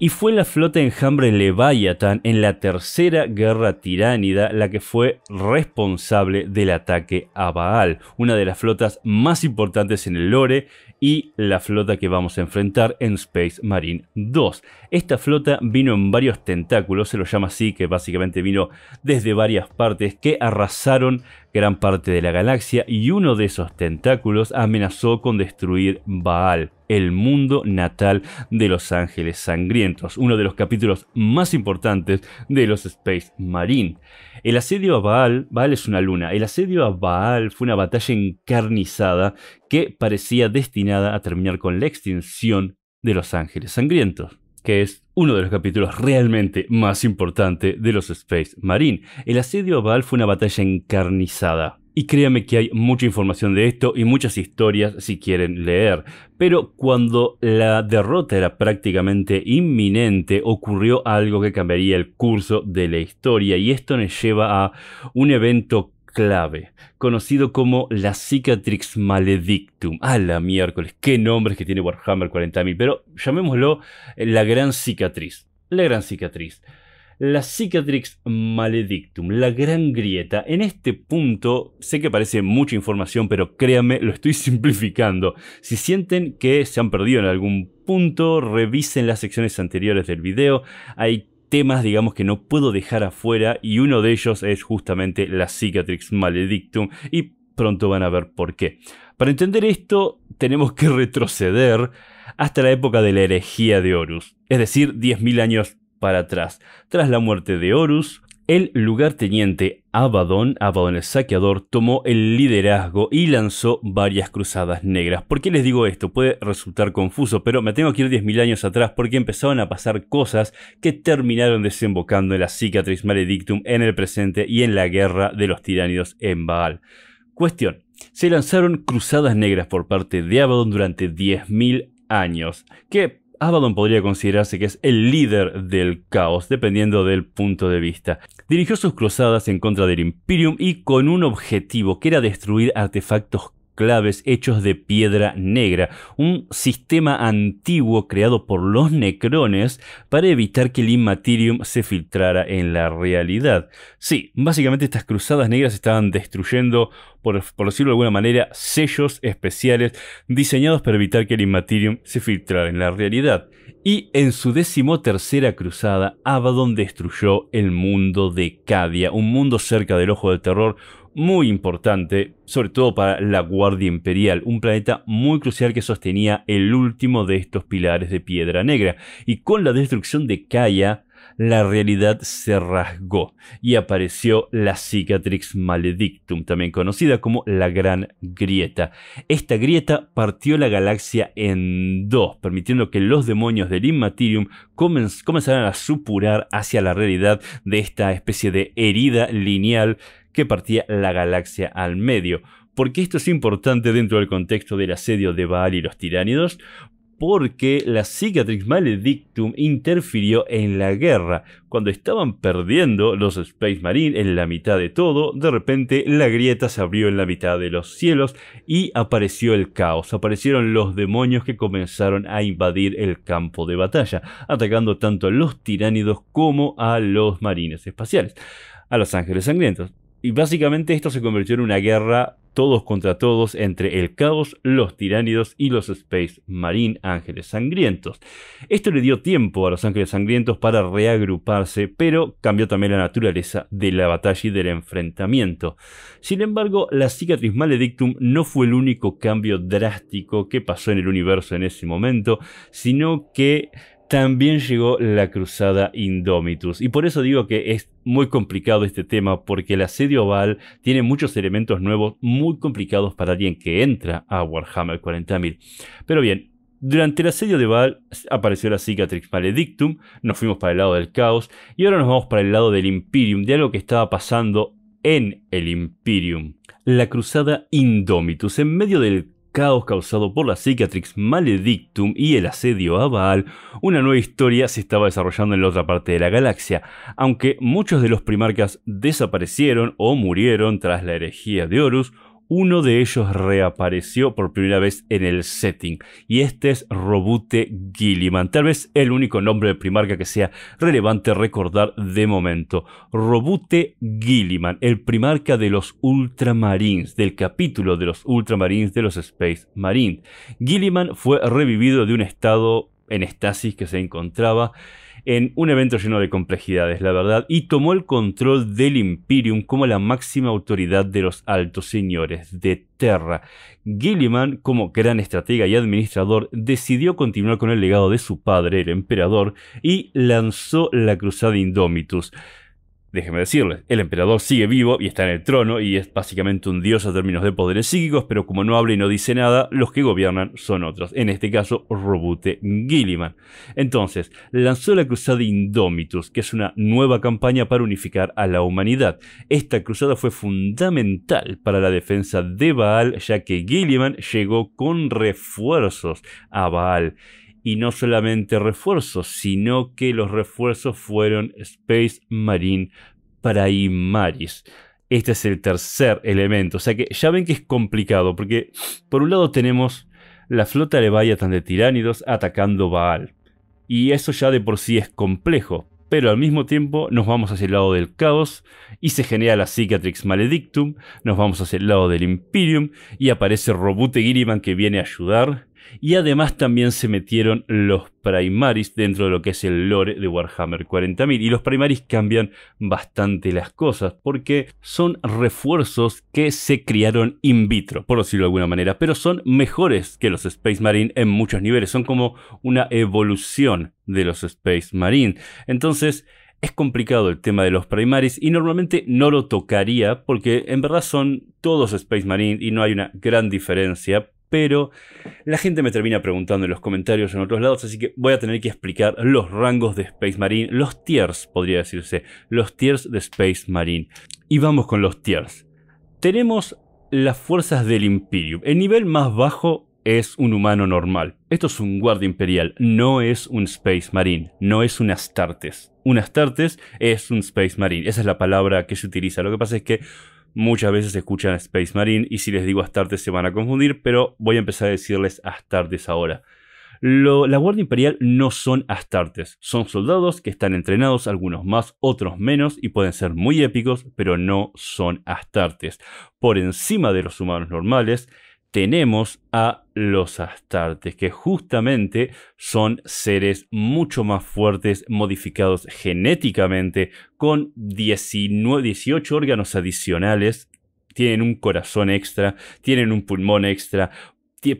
y fue la flota enjambre Leviathan en la tercera guerra tiránida la que fue responsable del ataque a Baal, una de las flotas más importantes en el lore y la flota que vamos a enfrentar en Space Marine 2. Esta flota vino en varios tentáculos, se lo llama así, que básicamente vino desde varias partes que arrasaron gran parte de la galaxia y uno de esos tentáculos amenazó con destruir Baal, el mundo natal de los ángeles sangrientos, uno de los capítulos más importantes de los Space Marine. El asedio a Baal, Baal es una luna, el asedio a Baal fue una batalla encarnizada que parecía destinada a terminar con la extinción de los ángeles sangrientos que es uno de los capítulos realmente más importantes de los Space Marine. El asedio a Val fue una batalla encarnizada. Y créanme que hay mucha información de esto y muchas historias si quieren leer. Pero cuando la derrota era prácticamente inminente, ocurrió algo que cambiaría el curso de la historia. Y esto nos lleva a un evento clave, conocido como la Cicatrix Maledictum. A la miércoles, qué nombres que tiene Warhammer 40.000, pero llamémoslo eh, la Gran Cicatriz. La Gran Cicatriz. La Cicatrix Maledictum, la gran grieta. En este punto, sé que parece mucha información, pero créanme, lo estoy *laughs* simplificando. Si sienten que se han perdido en algún punto, revisen las secciones anteriores del video. Hay temas, digamos, que no puedo dejar afuera y uno de ellos es justamente la Cicatrix Maledictum y pronto van a ver por qué. Para entender esto tenemos que *laughs* retroceder hasta la época de la herejía de Horus, es decir, 10.000 años para atrás. Tras la muerte de Horus, el lugarteniente Abaddon, Abaddon el saqueador, tomó el liderazgo y lanzó varias cruzadas negras. ¿Por qué les digo esto? Puede resultar confuso, pero me tengo que ir 10.000 años atrás porque empezaron a pasar cosas que terminaron desembocando en la cicatriz maledictum en el presente y en la guerra de los tiránidos en Baal. Cuestión. Se lanzaron cruzadas negras por parte de Abaddon durante 10.000 años, que Abaddon podría considerarse que es el líder del caos, dependiendo del punto de vista. Dirigió sus cruzadas en contra del Imperium y con un objetivo que era destruir artefactos claves hechos de piedra negra, un sistema antiguo creado por los necrones para evitar que el Immaterium se filtrara en la realidad. Sí, básicamente estas cruzadas negras estaban destruyendo, por, por decirlo de alguna manera, sellos especiales diseñados para evitar que el Immaterium se filtrara en la realidad. Y en su decimotercera cruzada, Abaddon destruyó el mundo de Cadia, un mundo cerca del Ojo del Terror, muy importante, sobre todo para la Guardia Imperial, un planeta muy crucial que sostenía el último de estos pilares de piedra negra. Y con la destrucción de Kaya, la realidad se rasgó y apareció la cicatrix maledictum, también conocida como la Gran Grieta. Esta grieta partió la galaxia en dos, permitiendo que los demonios del Immaterium comenzaran a supurar hacia la realidad de esta especie de herida lineal que partía la galaxia al medio. ¿Por qué esto es importante dentro del contexto del asedio de Baal y los tiránidos? porque la cicatrix maledictum interfirió en la guerra. Cuando estaban perdiendo los Space Marine en la mitad de todo, de repente la grieta se abrió en la mitad de los cielos y apareció el caos. Aparecieron los demonios que comenzaron a invadir el campo de batalla, atacando tanto a los tiránidos como a los marines espaciales, a los ángeles sangrientos. Y básicamente esto se convirtió en una guerra todos contra todos entre el caos, los tiránidos y los Space Marine Ángeles Sangrientos. Esto le dio tiempo a los Ángeles Sangrientos para reagruparse, pero cambió también la naturaleza de la batalla y del enfrentamiento. Sin embargo, la cicatriz maledictum no fue el único cambio drástico que pasó en el universo en ese momento, sino que también llegó la cruzada Indomitus. Y por eso digo que es muy complicado este tema, porque el asedio oval tiene muchos elementos nuevos muy complicados para alguien que entra a Warhammer 40.000. Pero bien, durante el asedio de Baal apareció la cicatrix maledictum, nos fuimos para el lado del caos y ahora nos vamos para el lado del Imperium, de algo que estaba pasando en el Imperium. La cruzada Indomitus, en medio del caos causado por la Cicatrix Maledictum y el asedio a Baal, una nueva historia se estaba desarrollando en la otra parte de la galaxia, aunque muchos de los primarcas desaparecieron o murieron tras la herejía de Horus, uno de ellos reapareció por primera vez en el setting, y este es Robute Gilliman, tal vez el único nombre de Primarca que sea relevante recordar de momento. Robute Gilliman, el Primarca de los Ultramarines, del capítulo de los Ultramarines de los Space Marines. Gilliman fue revivido de un estado en estasis que se encontraba en un evento lleno de complejidades, la verdad, y tomó el control del Imperium como la máxima autoridad de los altos señores de Terra. Gilliman, como gran estratega y administrador, decidió continuar con el legado de su padre, el emperador, y lanzó la Cruzada Indómitus. Déjeme decirles, el emperador sigue vivo y está en el trono y es básicamente un dios a términos de poderes psíquicos, pero como no habla y no dice nada, los que gobiernan son otros, en este caso Robute Gilliman. Entonces, lanzó la Cruzada Indomitus, que es una nueva campaña para unificar a la humanidad. Esta cruzada fue fundamental para la defensa de Baal, ya que Gilliman llegó con refuerzos a Baal y no solamente refuerzos, sino que los refuerzos fueron Space Marine Primaris. Este es el tercer elemento, o sea que ya ven que es complicado, porque por un lado tenemos la flota de Bayatan de Tiránidos atacando Baal, y eso ya de por sí es complejo, pero al mismo tiempo nos vamos hacia el lado del caos y se genera la Cicatrix Maledictum, nos vamos hacia el lado del Imperium y aparece Robute Giriman que viene a ayudar y además también se metieron los primaris dentro de lo que es el lore de Warhammer 40.000. Y los primaris cambian bastante las cosas porque son refuerzos que se criaron in vitro, por decirlo de alguna manera. Pero son mejores que los Space Marine en muchos niveles. Son como una evolución de los Space Marine. Entonces... Es complicado el tema de los primaris y normalmente no lo tocaría porque en verdad son todos Space Marine y no hay una gran diferencia, pero la gente me termina preguntando en los comentarios en otros lados, así que voy a tener que explicar los rangos de Space Marine, los tiers, podría decirse, los tiers de Space Marine. Y vamos con los tiers. Tenemos las fuerzas del Imperium. El nivel más bajo es un humano normal. Esto es un guardia imperial, no es un Space Marine, no es un Astartes. Un Astartes es un Space Marine, esa es la palabra que se utiliza. Lo que pasa es que Muchas veces escuchan Space Marine y si les digo Astartes se van a confundir, pero voy a empezar a decirles Astartes ahora. la Guardia Imperial no son Astartes, son soldados que están entrenados, algunos más, otros menos, y pueden ser muy épicos, pero no son Astartes. Por encima de los humanos normales, tenemos a los astartes, que justamente son seres mucho más fuertes, modificados genéticamente, con 19, 18 órganos adicionales, tienen un corazón extra, tienen un pulmón extra,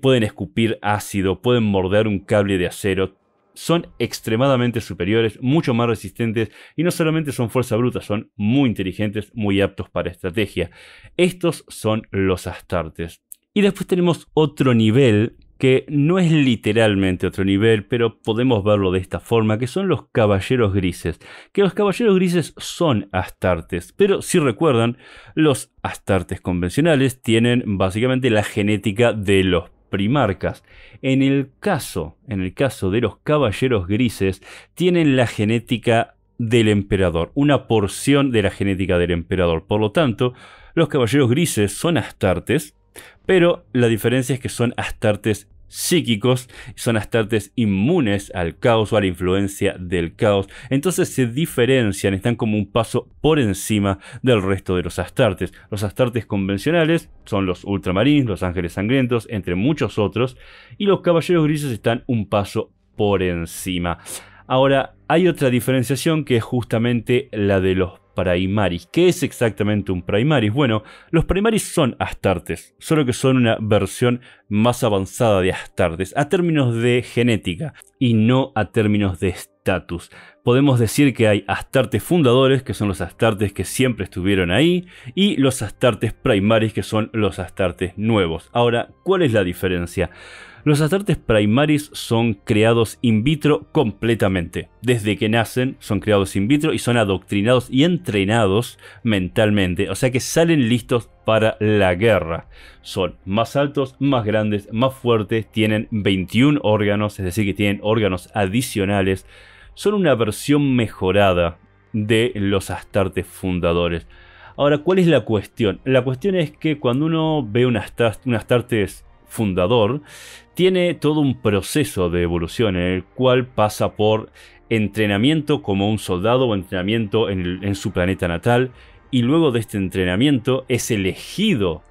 pueden escupir ácido, pueden morder un cable de acero, son extremadamente superiores, mucho más resistentes y no solamente son fuerza bruta, son muy inteligentes, muy aptos para estrategia. Estos son los astartes. Y después tenemos otro nivel que no es literalmente otro nivel, pero podemos verlo de esta forma, que son los caballeros grises. Que los caballeros grises son astartes, pero si recuerdan, los astartes convencionales tienen básicamente la genética de los primarcas. En el caso, en el caso de los caballeros grises, tienen la genética del emperador, una porción de la genética del emperador. Por lo tanto, los caballeros grises son astartes, pero la diferencia es que son astartes psíquicos, son astartes inmunes al caos o a la influencia del caos, entonces se diferencian, están como un paso por encima del resto de los astartes. Los astartes convencionales son los ultramarines, los ángeles sangrientos, entre muchos otros, y los caballeros grises están un paso por encima. Ahora, hay otra diferenciación que es justamente la de los ¿Qué es exactamente un primaris? Bueno, los primaris son astartes, solo que son una versión más avanzada de astartes, a términos de genética y no a términos de estatus. Podemos decir que hay astartes fundadores, que son los astartes que siempre estuvieron ahí, y los astartes primaris, que son los astartes nuevos. Ahora, ¿cuál es la diferencia? Los astartes primaris son creados in vitro completamente. Desde que nacen son creados in vitro y son adoctrinados y entrenados mentalmente. O sea que salen listos para la guerra. Son más altos, más grandes, más fuertes, tienen 21 órganos, es decir que tienen órganos adicionales. Son una versión mejorada de los astartes fundadores. Ahora, ¿cuál es la cuestión? La cuestión es que cuando uno ve un astartes fundador, tiene todo un proceso de evolución en el cual pasa por entrenamiento como un soldado o entrenamiento en, en su planeta natal y luego de este entrenamiento es elegido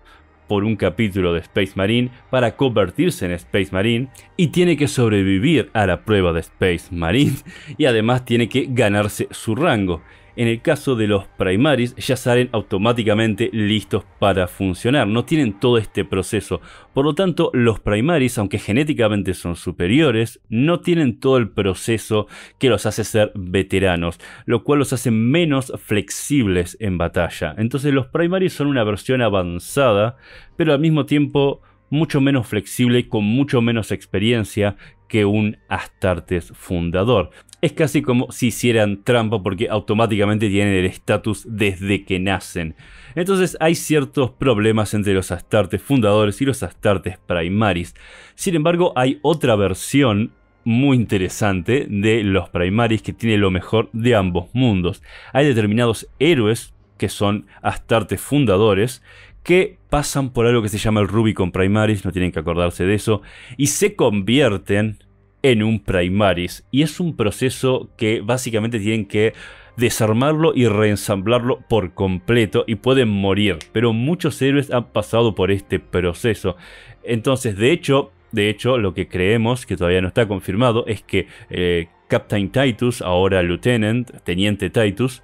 por un capítulo de Space Marine para convertirse en Space Marine y tiene que sobrevivir a la prueba de Space Marine y además tiene que ganarse su rango. En el caso de los primaries ya salen automáticamente listos para funcionar, no tienen todo este proceso. Por lo tanto, los primaries, aunque genéticamente son superiores, no tienen todo el proceso que los hace ser veteranos, lo cual los hace menos flexibles en batalla. Entonces los primaries son una versión avanzada, pero al mismo tiempo mucho menos flexible y con mucho menos experiencia que un Astartes fundador. Es casi como si hicieran trampa porque automáticamente tienen el estatus desde que nacen. Entonces hay ciertos problemas entre los astartes fundadores y los astartes primaris. Sin embargo, hay otra versión muy interesante de los primaris que tiene lo mejor de ambos mundos. Hay determinados héroes que son astartes fundadores que pasan por algo que se llama el Rubicon Primaris, no tienen que acordarse de eso, y se convierten en un primaris. Y es un proceso que básicamente tienen que desarmarlo y reensamblarlo por completo y pueden morir. Pero muchos héroes han pasado por este proceso. Entonces, de hecho, de hecho, lo que creemos, que todavía no está confirmado, es que eh, Captain Titus, ahora Lieutenant, Teniente Titus,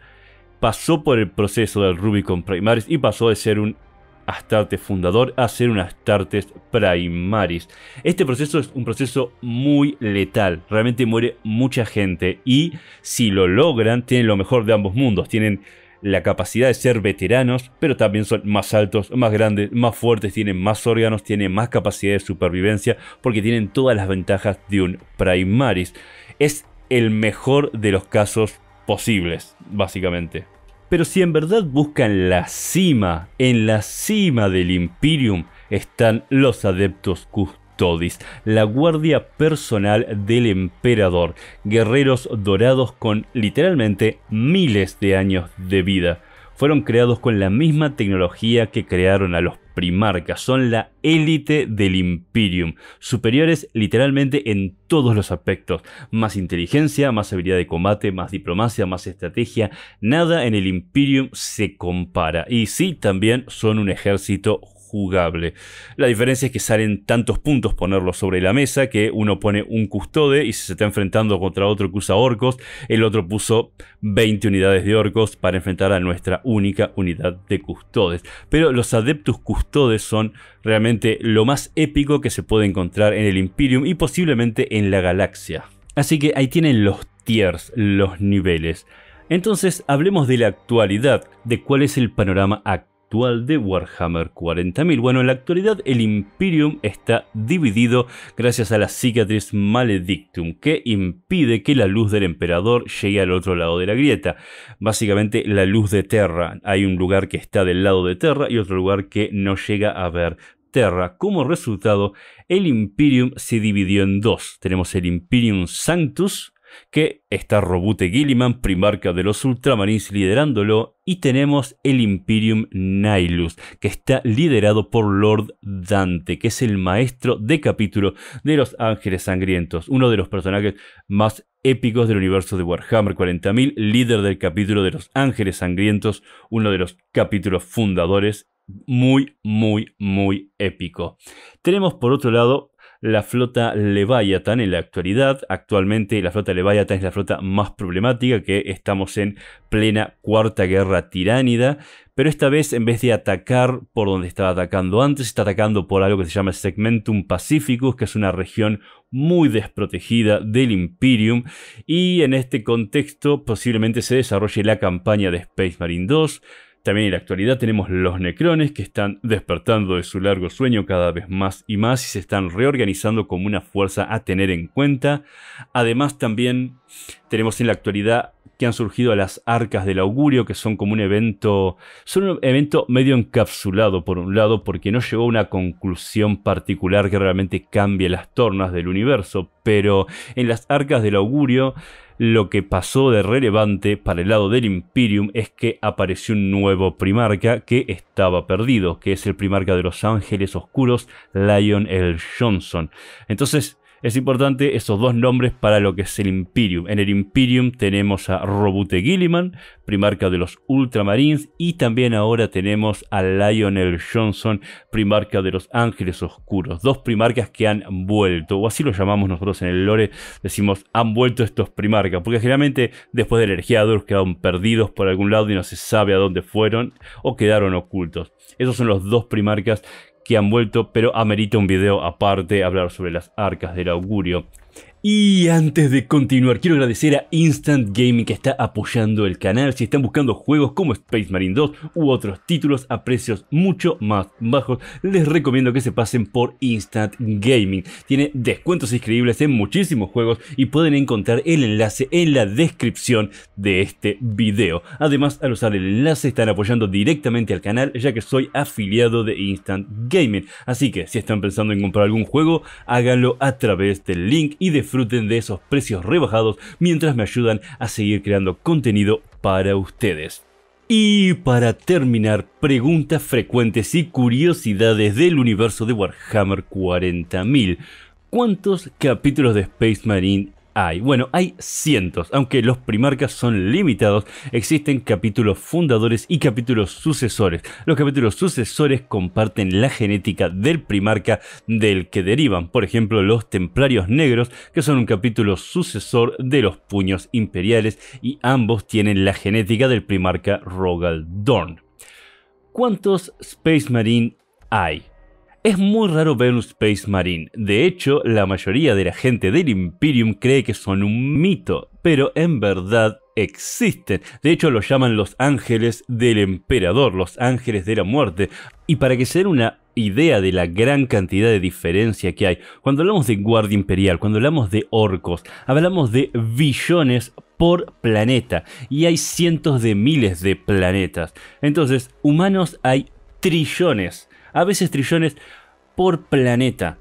pasó por el proceso del Rubicon Primaris y pasó de ser un Astarte fundador a ser un Astartes primaris. Este proceso es un proceso muy letal, realmente muere mucha gente y si lo logran tienen lo mejor de ambos mundos, tienen la capacidad de ser veteranos, pero también son más altos, más grandes, más fuertes, tienen más órganos, tienen más capacidad de supervivencia, porque tienen todas las ventajas de un primaris. Es el mejor de los casos posibles, básicamente. Pero si en verdad buscan la cima, en la cima del Imperium están los adeptos custodis, la guardia personal del emperador, guerreros dorados con literalmente miles de años de vida fueron creados con la misma tecnología que crearon a los primarcas, son la élite del Imperium, superiores literalmente en todos los aspectos, más inteligencia, más habilidad de combate, más diplomacia, más estrategia, nada en el Imperium se compara. Y sí, también son un ejército jugable. La diferencia es que salen tantos puntos ponerlos sobre la mesa que uno pone un custode y se está enfrentando contra otro que usa orcos, el otro puso 20 unidades de orcos para enfrentar a nuestra única unidad de custodes. Pero los adeptus custodes son realmente lo más épico que se puede encontrar en el Imperium y posiblemente en la galaxia. Así que ahí tienen los tiers, los niveles. Entonces hablemos de la actualidad, de cuál es el panorama actual de Warhammer 40.000. Bueno, en la actualidad el Imperium está dividido gracias a la cicatriz Maledictum, que impide que la luz del emperador llegue al otro lado de la grieta. Básicamente la luz de Terra. Hay un lugar que está del lado de Terra y otro lugar que no llega a ver Terra. Como resultado, el Imperium se dividió en dos. Tenemos el Imperium Sanctus, que está Robute Gilliman, primarca de los Ultramarines, liderándolo, y tenemos el Imperium Nihilus, que está liderado por Lord Dante, que es el maestro de capítulo de los Ángeles Sangrientos, uno de los personajes más épicos del universo de Warhammer 40.000, líder del capítulo de los Ángeles Sangrientos, uno de los capítulos fundadores muy, muy, muy épico. Tenemos por otro lado la flota Leviathan en la actualidad. Actualmente la flota Leviathan es la flota más problemática que estamos en plena cuarta guerra tiránida, pero esta vez en vez de atacar por donde estaba atacando antes, está atacando por algo que se llama Segmentum Pacificus, que es una región muy desprotegida del Imperium, y en este contexto posiblemente se desarrolle la campaña de Space Marine 2, también en la actualidad tenemos los necrones que están despertando de su largo sueño cada vez más y más y se están reorganizando como una fuerza a tener en cuenta. Además también tenemos en la actualidad que han surgido las arcas del augurio, que son como un evento, son un evento medio encapsulado por un lado, porque no llegó a una conclusión particular que realmente cambie las tornas del universo, pero en las arcas del augurio lo que pasó de relevante para el lado del Imperium es que apareció un nuevo primarca que estaba perdido, que es el primarca de los Ángeles Oscuros, Lion L. Johnson. Entonces, es importante esos dos nombres para lo que es el Imperium. En el Imperium tenemos a Robute Gilliman, primarca de los Ultramarines, y también ahora tenemos a Lionel Johnson, primarca de los Ángeles Oscuros. Dos primarcas que han vuelto, o así lo llamamos nosotros en el lore, decimos han vuelto estos primarcas, porque generalmente después de la quedaron perdidos por algún lado y no se sabe a dónde fueron o quedaron ocultos. Esos son los dos primarcas que han vuelto, pero amerita un video aparte hablar sobre las arcas del augurio. Y antes de continuar, quiero agradecer a Instant Gaming que está apoyando el canal. Si están buscando juegos como Space Marine 2 u otros títulos a precios mucho más bajos, les recomiendo que se pasen por Instant Gaming. Tiene descuentos increíbles en muchísimos juegos y pueden encontrar el enlace en la descripción de este video. Además, al usar el enlace están apoyando directamente al canal ya que soy afiliado de Instant Gaming. Así que si están pensando en comprar algún juego, háganlo a través del link y de disfruten de esos precios rebajados mientras me ayudan a seguir creando contenido para ustedes. Y para terminar, preguntas frecuentes y curiosidades del universo de Warhammer 40.000. ¿Cuántos capítulos de Space Marine bueno, hay cientos, aunque los primarcas son limitados, existen capítulos fundadores y capítulos sucesores. Los capítulos sucesores comparten la genética del primarca del que derivan, por ejemplo, los templarios negros, que son un capítulo sucesor de los puños imperiales y ambos tienen la genética del primarca Rogal Dorn. ¿Cuántos Space Marine hay? Es muy raro ver un Space Marine. De hecho, la mayoría de la gente del Imperium cree que son un mito, pero en verdad existen. De hecho, los llaman los ángeles del emperador, los ángeles de la muerte. Y para que se den una idea de la gran cantidad de diferencia que hay, cuando hablamos de Guardia Imperial, cuando hablamos de orcos, hablamos de billones por planeta. Y hay cientos de miles de planetas. Entonces, humanos hay trillones a veces trillones por planeta.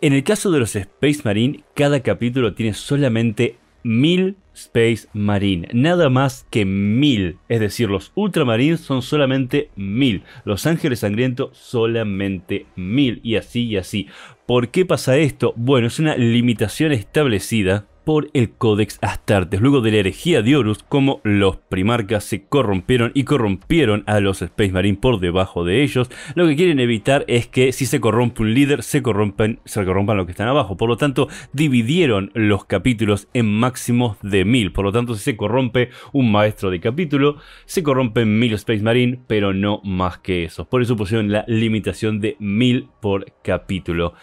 En el caso de los Space Marine, cada capítulo tiene solamente mil Space Marine, nada más que mil. Es decir, los Ultramarines son solamente mil, los Ángeles Sangrientos solamente mil, y así y así. ¿Por qué pasa esto? Bueno, es una limitación establecida por el códex Astartes, luego de la herejía de Horus, como los primarcas se corrompieron y corrompieron a los Space Marine por debajo de ellos, lo que quieren evitar es que si se corrompe un líder, se corrompen, se corrompan los que están abajo, por lo tanto dividieron los capítulos en máximos de mil, por lo tanto si se corrompe un maestro de capítulo, se corrompen mil Space Marine, pero no más que eso, por eso pusieron la limitación de mil por capítulo.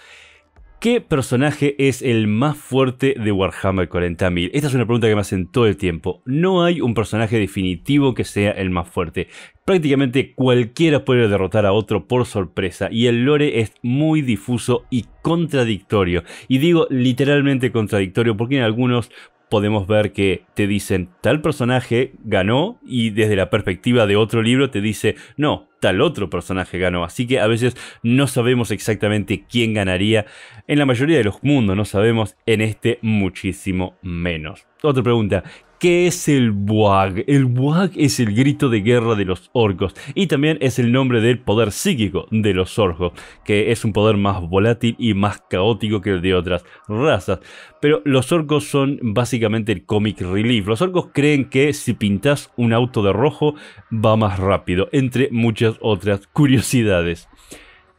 ¿Qué personaje es el más fuerte de Warhammer 40.000? Esta es una pregunta que me hacen todo el tiempo. No hay un personaje definitivo que sea el más fuerte. Prácticamente cualquiera puede derrotar a otro por sorpresa y el lore es muy difuso y contradictorio. Y digo literalmente contradictorio porque en algunos podemos ver que te dicen tal personaje ganó y desde la perspectiva de otro libro te dice no, tal otro personaje ganó. Así que a veces no sabemos exactamente quién ganaría. En la mayoría de los mundos no sabemos, en este muchísimo menos. Otra pregunta, ¿Qué es el Buag? El Buag es el grito de guerra de los orcos y también es el nombre del poder psíquico de los orcos, que es un poder más volátil y más caótico que el de otras razas. Pero los orcos son básicamente el comic relief. Los orcos creen que si pintas un auto de rojo va más rápido, entre muchas otras curiosidades.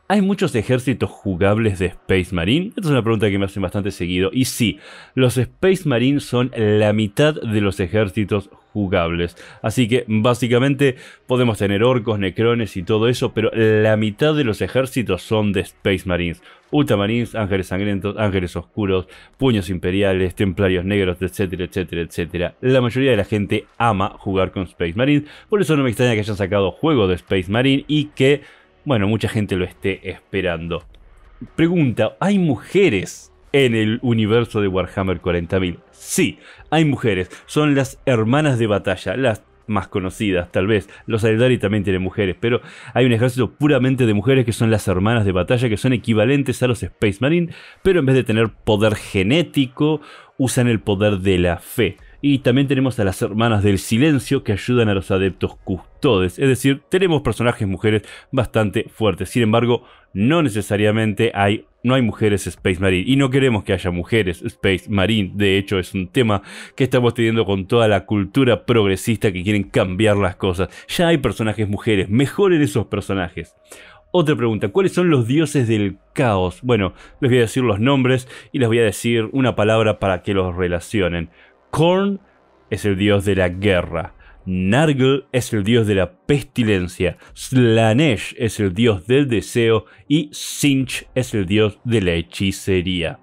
¿Hay muchos ejércitos jugables de Space Marine? Esta es una pregunta que me hacen bastante seguido. Y sí, los Space Marines son la mitad de los ejércitos jugables. Así que básicamente podemos tener orcos, necrones y todo eso, pero la mitad de los ejércitos son de Space Marines. Ultramarines, ángeles sangrientos, ángeles oscuros, puños imperiales, templarios negros, etcétera, etcétera, etcétera. La mayoría de la gente ama jugar con Space Marines, por eso no me extraña que hayan sacado juegos de Space Marine y que bueno, mucha gente lo esté esperando. Pregunta, ¿hay mujeres en el universo de Warhammer 40.000? Sí, hay mujeres. Son las hermanas de batalla, las más conocidas, tal vez. Los Eldari también tienen mujeres, pero hay un ejército puramente de mujeres que son las hermanas de batalla, que son equivalentes a los Space Marine, pero en vez de tener poder genético, usan el poder de la fe. Y también tenemos a las hermanas del silencio que ayudan a los adeptos custodes. Es decir, tenemos personajes mujeres bastante fuertes. Sin embargo, no necesariamente hay, no hay mujeres Space Marine. Y no queremos que haya mujeres Space Marine. De hecho, es un tema que estamos teniendo con toda la cultura progresista que quieren cambiar las cosas. Ya hay personajes mujeres. Mejoren esos personajes. Otra pregunta, ¿cuáles son los dioses del caos? Bueno, les voy a decir los nombres y les voy a decir una palabra para que los relacionen. Korn es el dios de la guerra. Nargle es el dios de la pestilencia, Slanesh es el dios del deseo y Sinch es el dios de la hechicería.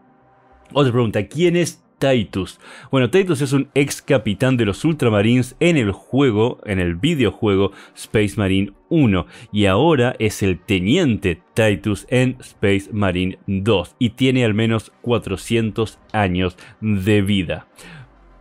Otra pregunta, ¿quién es Titus? Bueno, Titus es un ex capitán de los Ultramarines en el juego, en el videojuego Space Marine 1 y ahora es el teniente Titus en Space Marine 2 y tiene al menos 400 años de vida.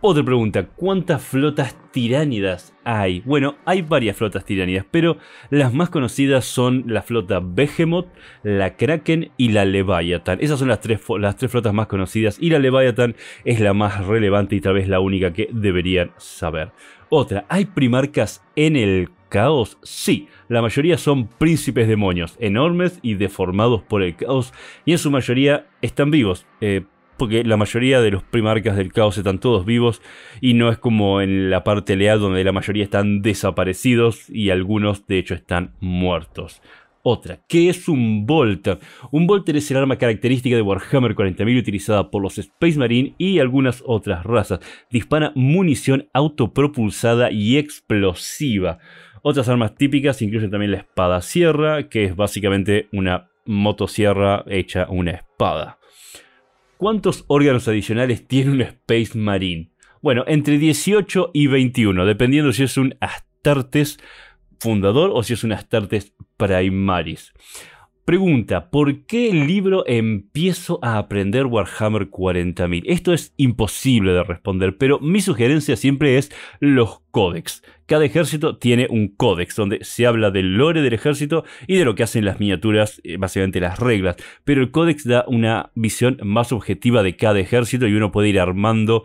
Otra pregunta, ¿cuántas flotas tiránidas hay? Bueno, hay varias flotas tiránidas, pero las más conocidas son la flota Behemoth, la Kraken y la Leviathan. Esas son las tres, las flotas más conocidas y la Leviathan es la más relevante y tal vez la única que deberían saber. Otra, ¿hay primarcas en el caos? Sí, la mayoría son príncipes demonios, enormes y deformados por el caos, y en su mayoría están vivos. Eh, porque la mayoría de los primarcas del caos están todos vivos y no es como en la parte leal donde la mayoría están desaparecidos y algunos de hecho están muertos. Otra, ¿qué es un Volter? Un Volter es el arma característica de Warhammer 40.000 utilizada por los Space Marine y algunas otras razas. Dispara munición autopropulsada y explosiva. Otras armas típicas incluyen también la espada sierra, que es básicamente una motosierra hecha una espada. ¿Cuántos órganos adicionales tiene un Space Marine? Bueno, entre 18 y 21, dependiendo si es un Astartes fundador o si es un Astartes Primaris. Pregunta, ¿por qué el libro empiezo a aprender Warhammer 40.000? Esto es imposible de responder, pero mi sugerencia siempre es los códex. Cada ejército tiene un códex donde se habla del lore del ejército y de lo que hacen las miniaturas, eh, básicamente las reglas. Pero el códex da una visión más objetiva de cada ejército y uno puede ir armando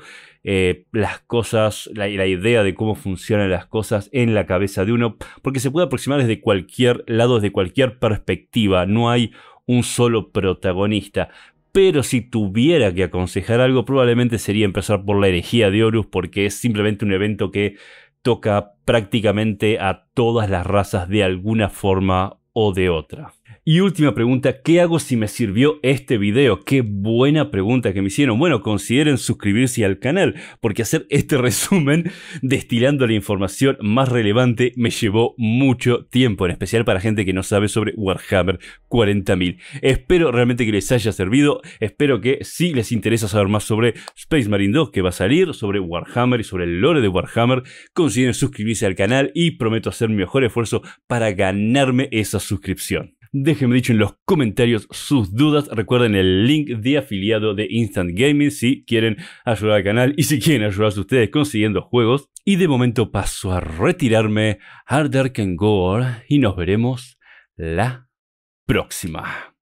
eh, las cosas, la, la, idea de cómo funcionan las cosas en la cabeza de uno, porque se puede aproximar desde cualquier lado, desde cualquier perspectiva, no hay un solo protagonista. Pero si tuviera que aconsejar algo, probablemente sería empezar por la herejía de Horus, porque es simplemente un evento que toca prácticamente a todas las razas de alguna forma o de otra. Y última pregunta, ¿qué hago si me sirvió este video? Qué buena pregunta que me hicieron. Bueno, consideren suscribirse al canal, porque hacer este *laughs* resumen destilando la información más relevante me llevó mucho tiempo, en especial para gente que no sabe sobre Warhammer 40.000. Espero realmente que les haya servido, espero que si les interesa saber más sobre Space Marine 2 que va a salir, sobre Warhammer y sobre el lore de Warhammer, consideren suscribirse al canal y prometo hacer mi mejor esfuerzo para ganarme esa suscripción. Déjenme dicho en los comentarios sus dudas. Recuerden el link de afiliado de Instant Gaming si quieren ayudar al canal y si quieren ayudarse ustedes consiguiendo juegos. Y de momento paso a retirarme. Harder Can Gore y nos veremos la próxima.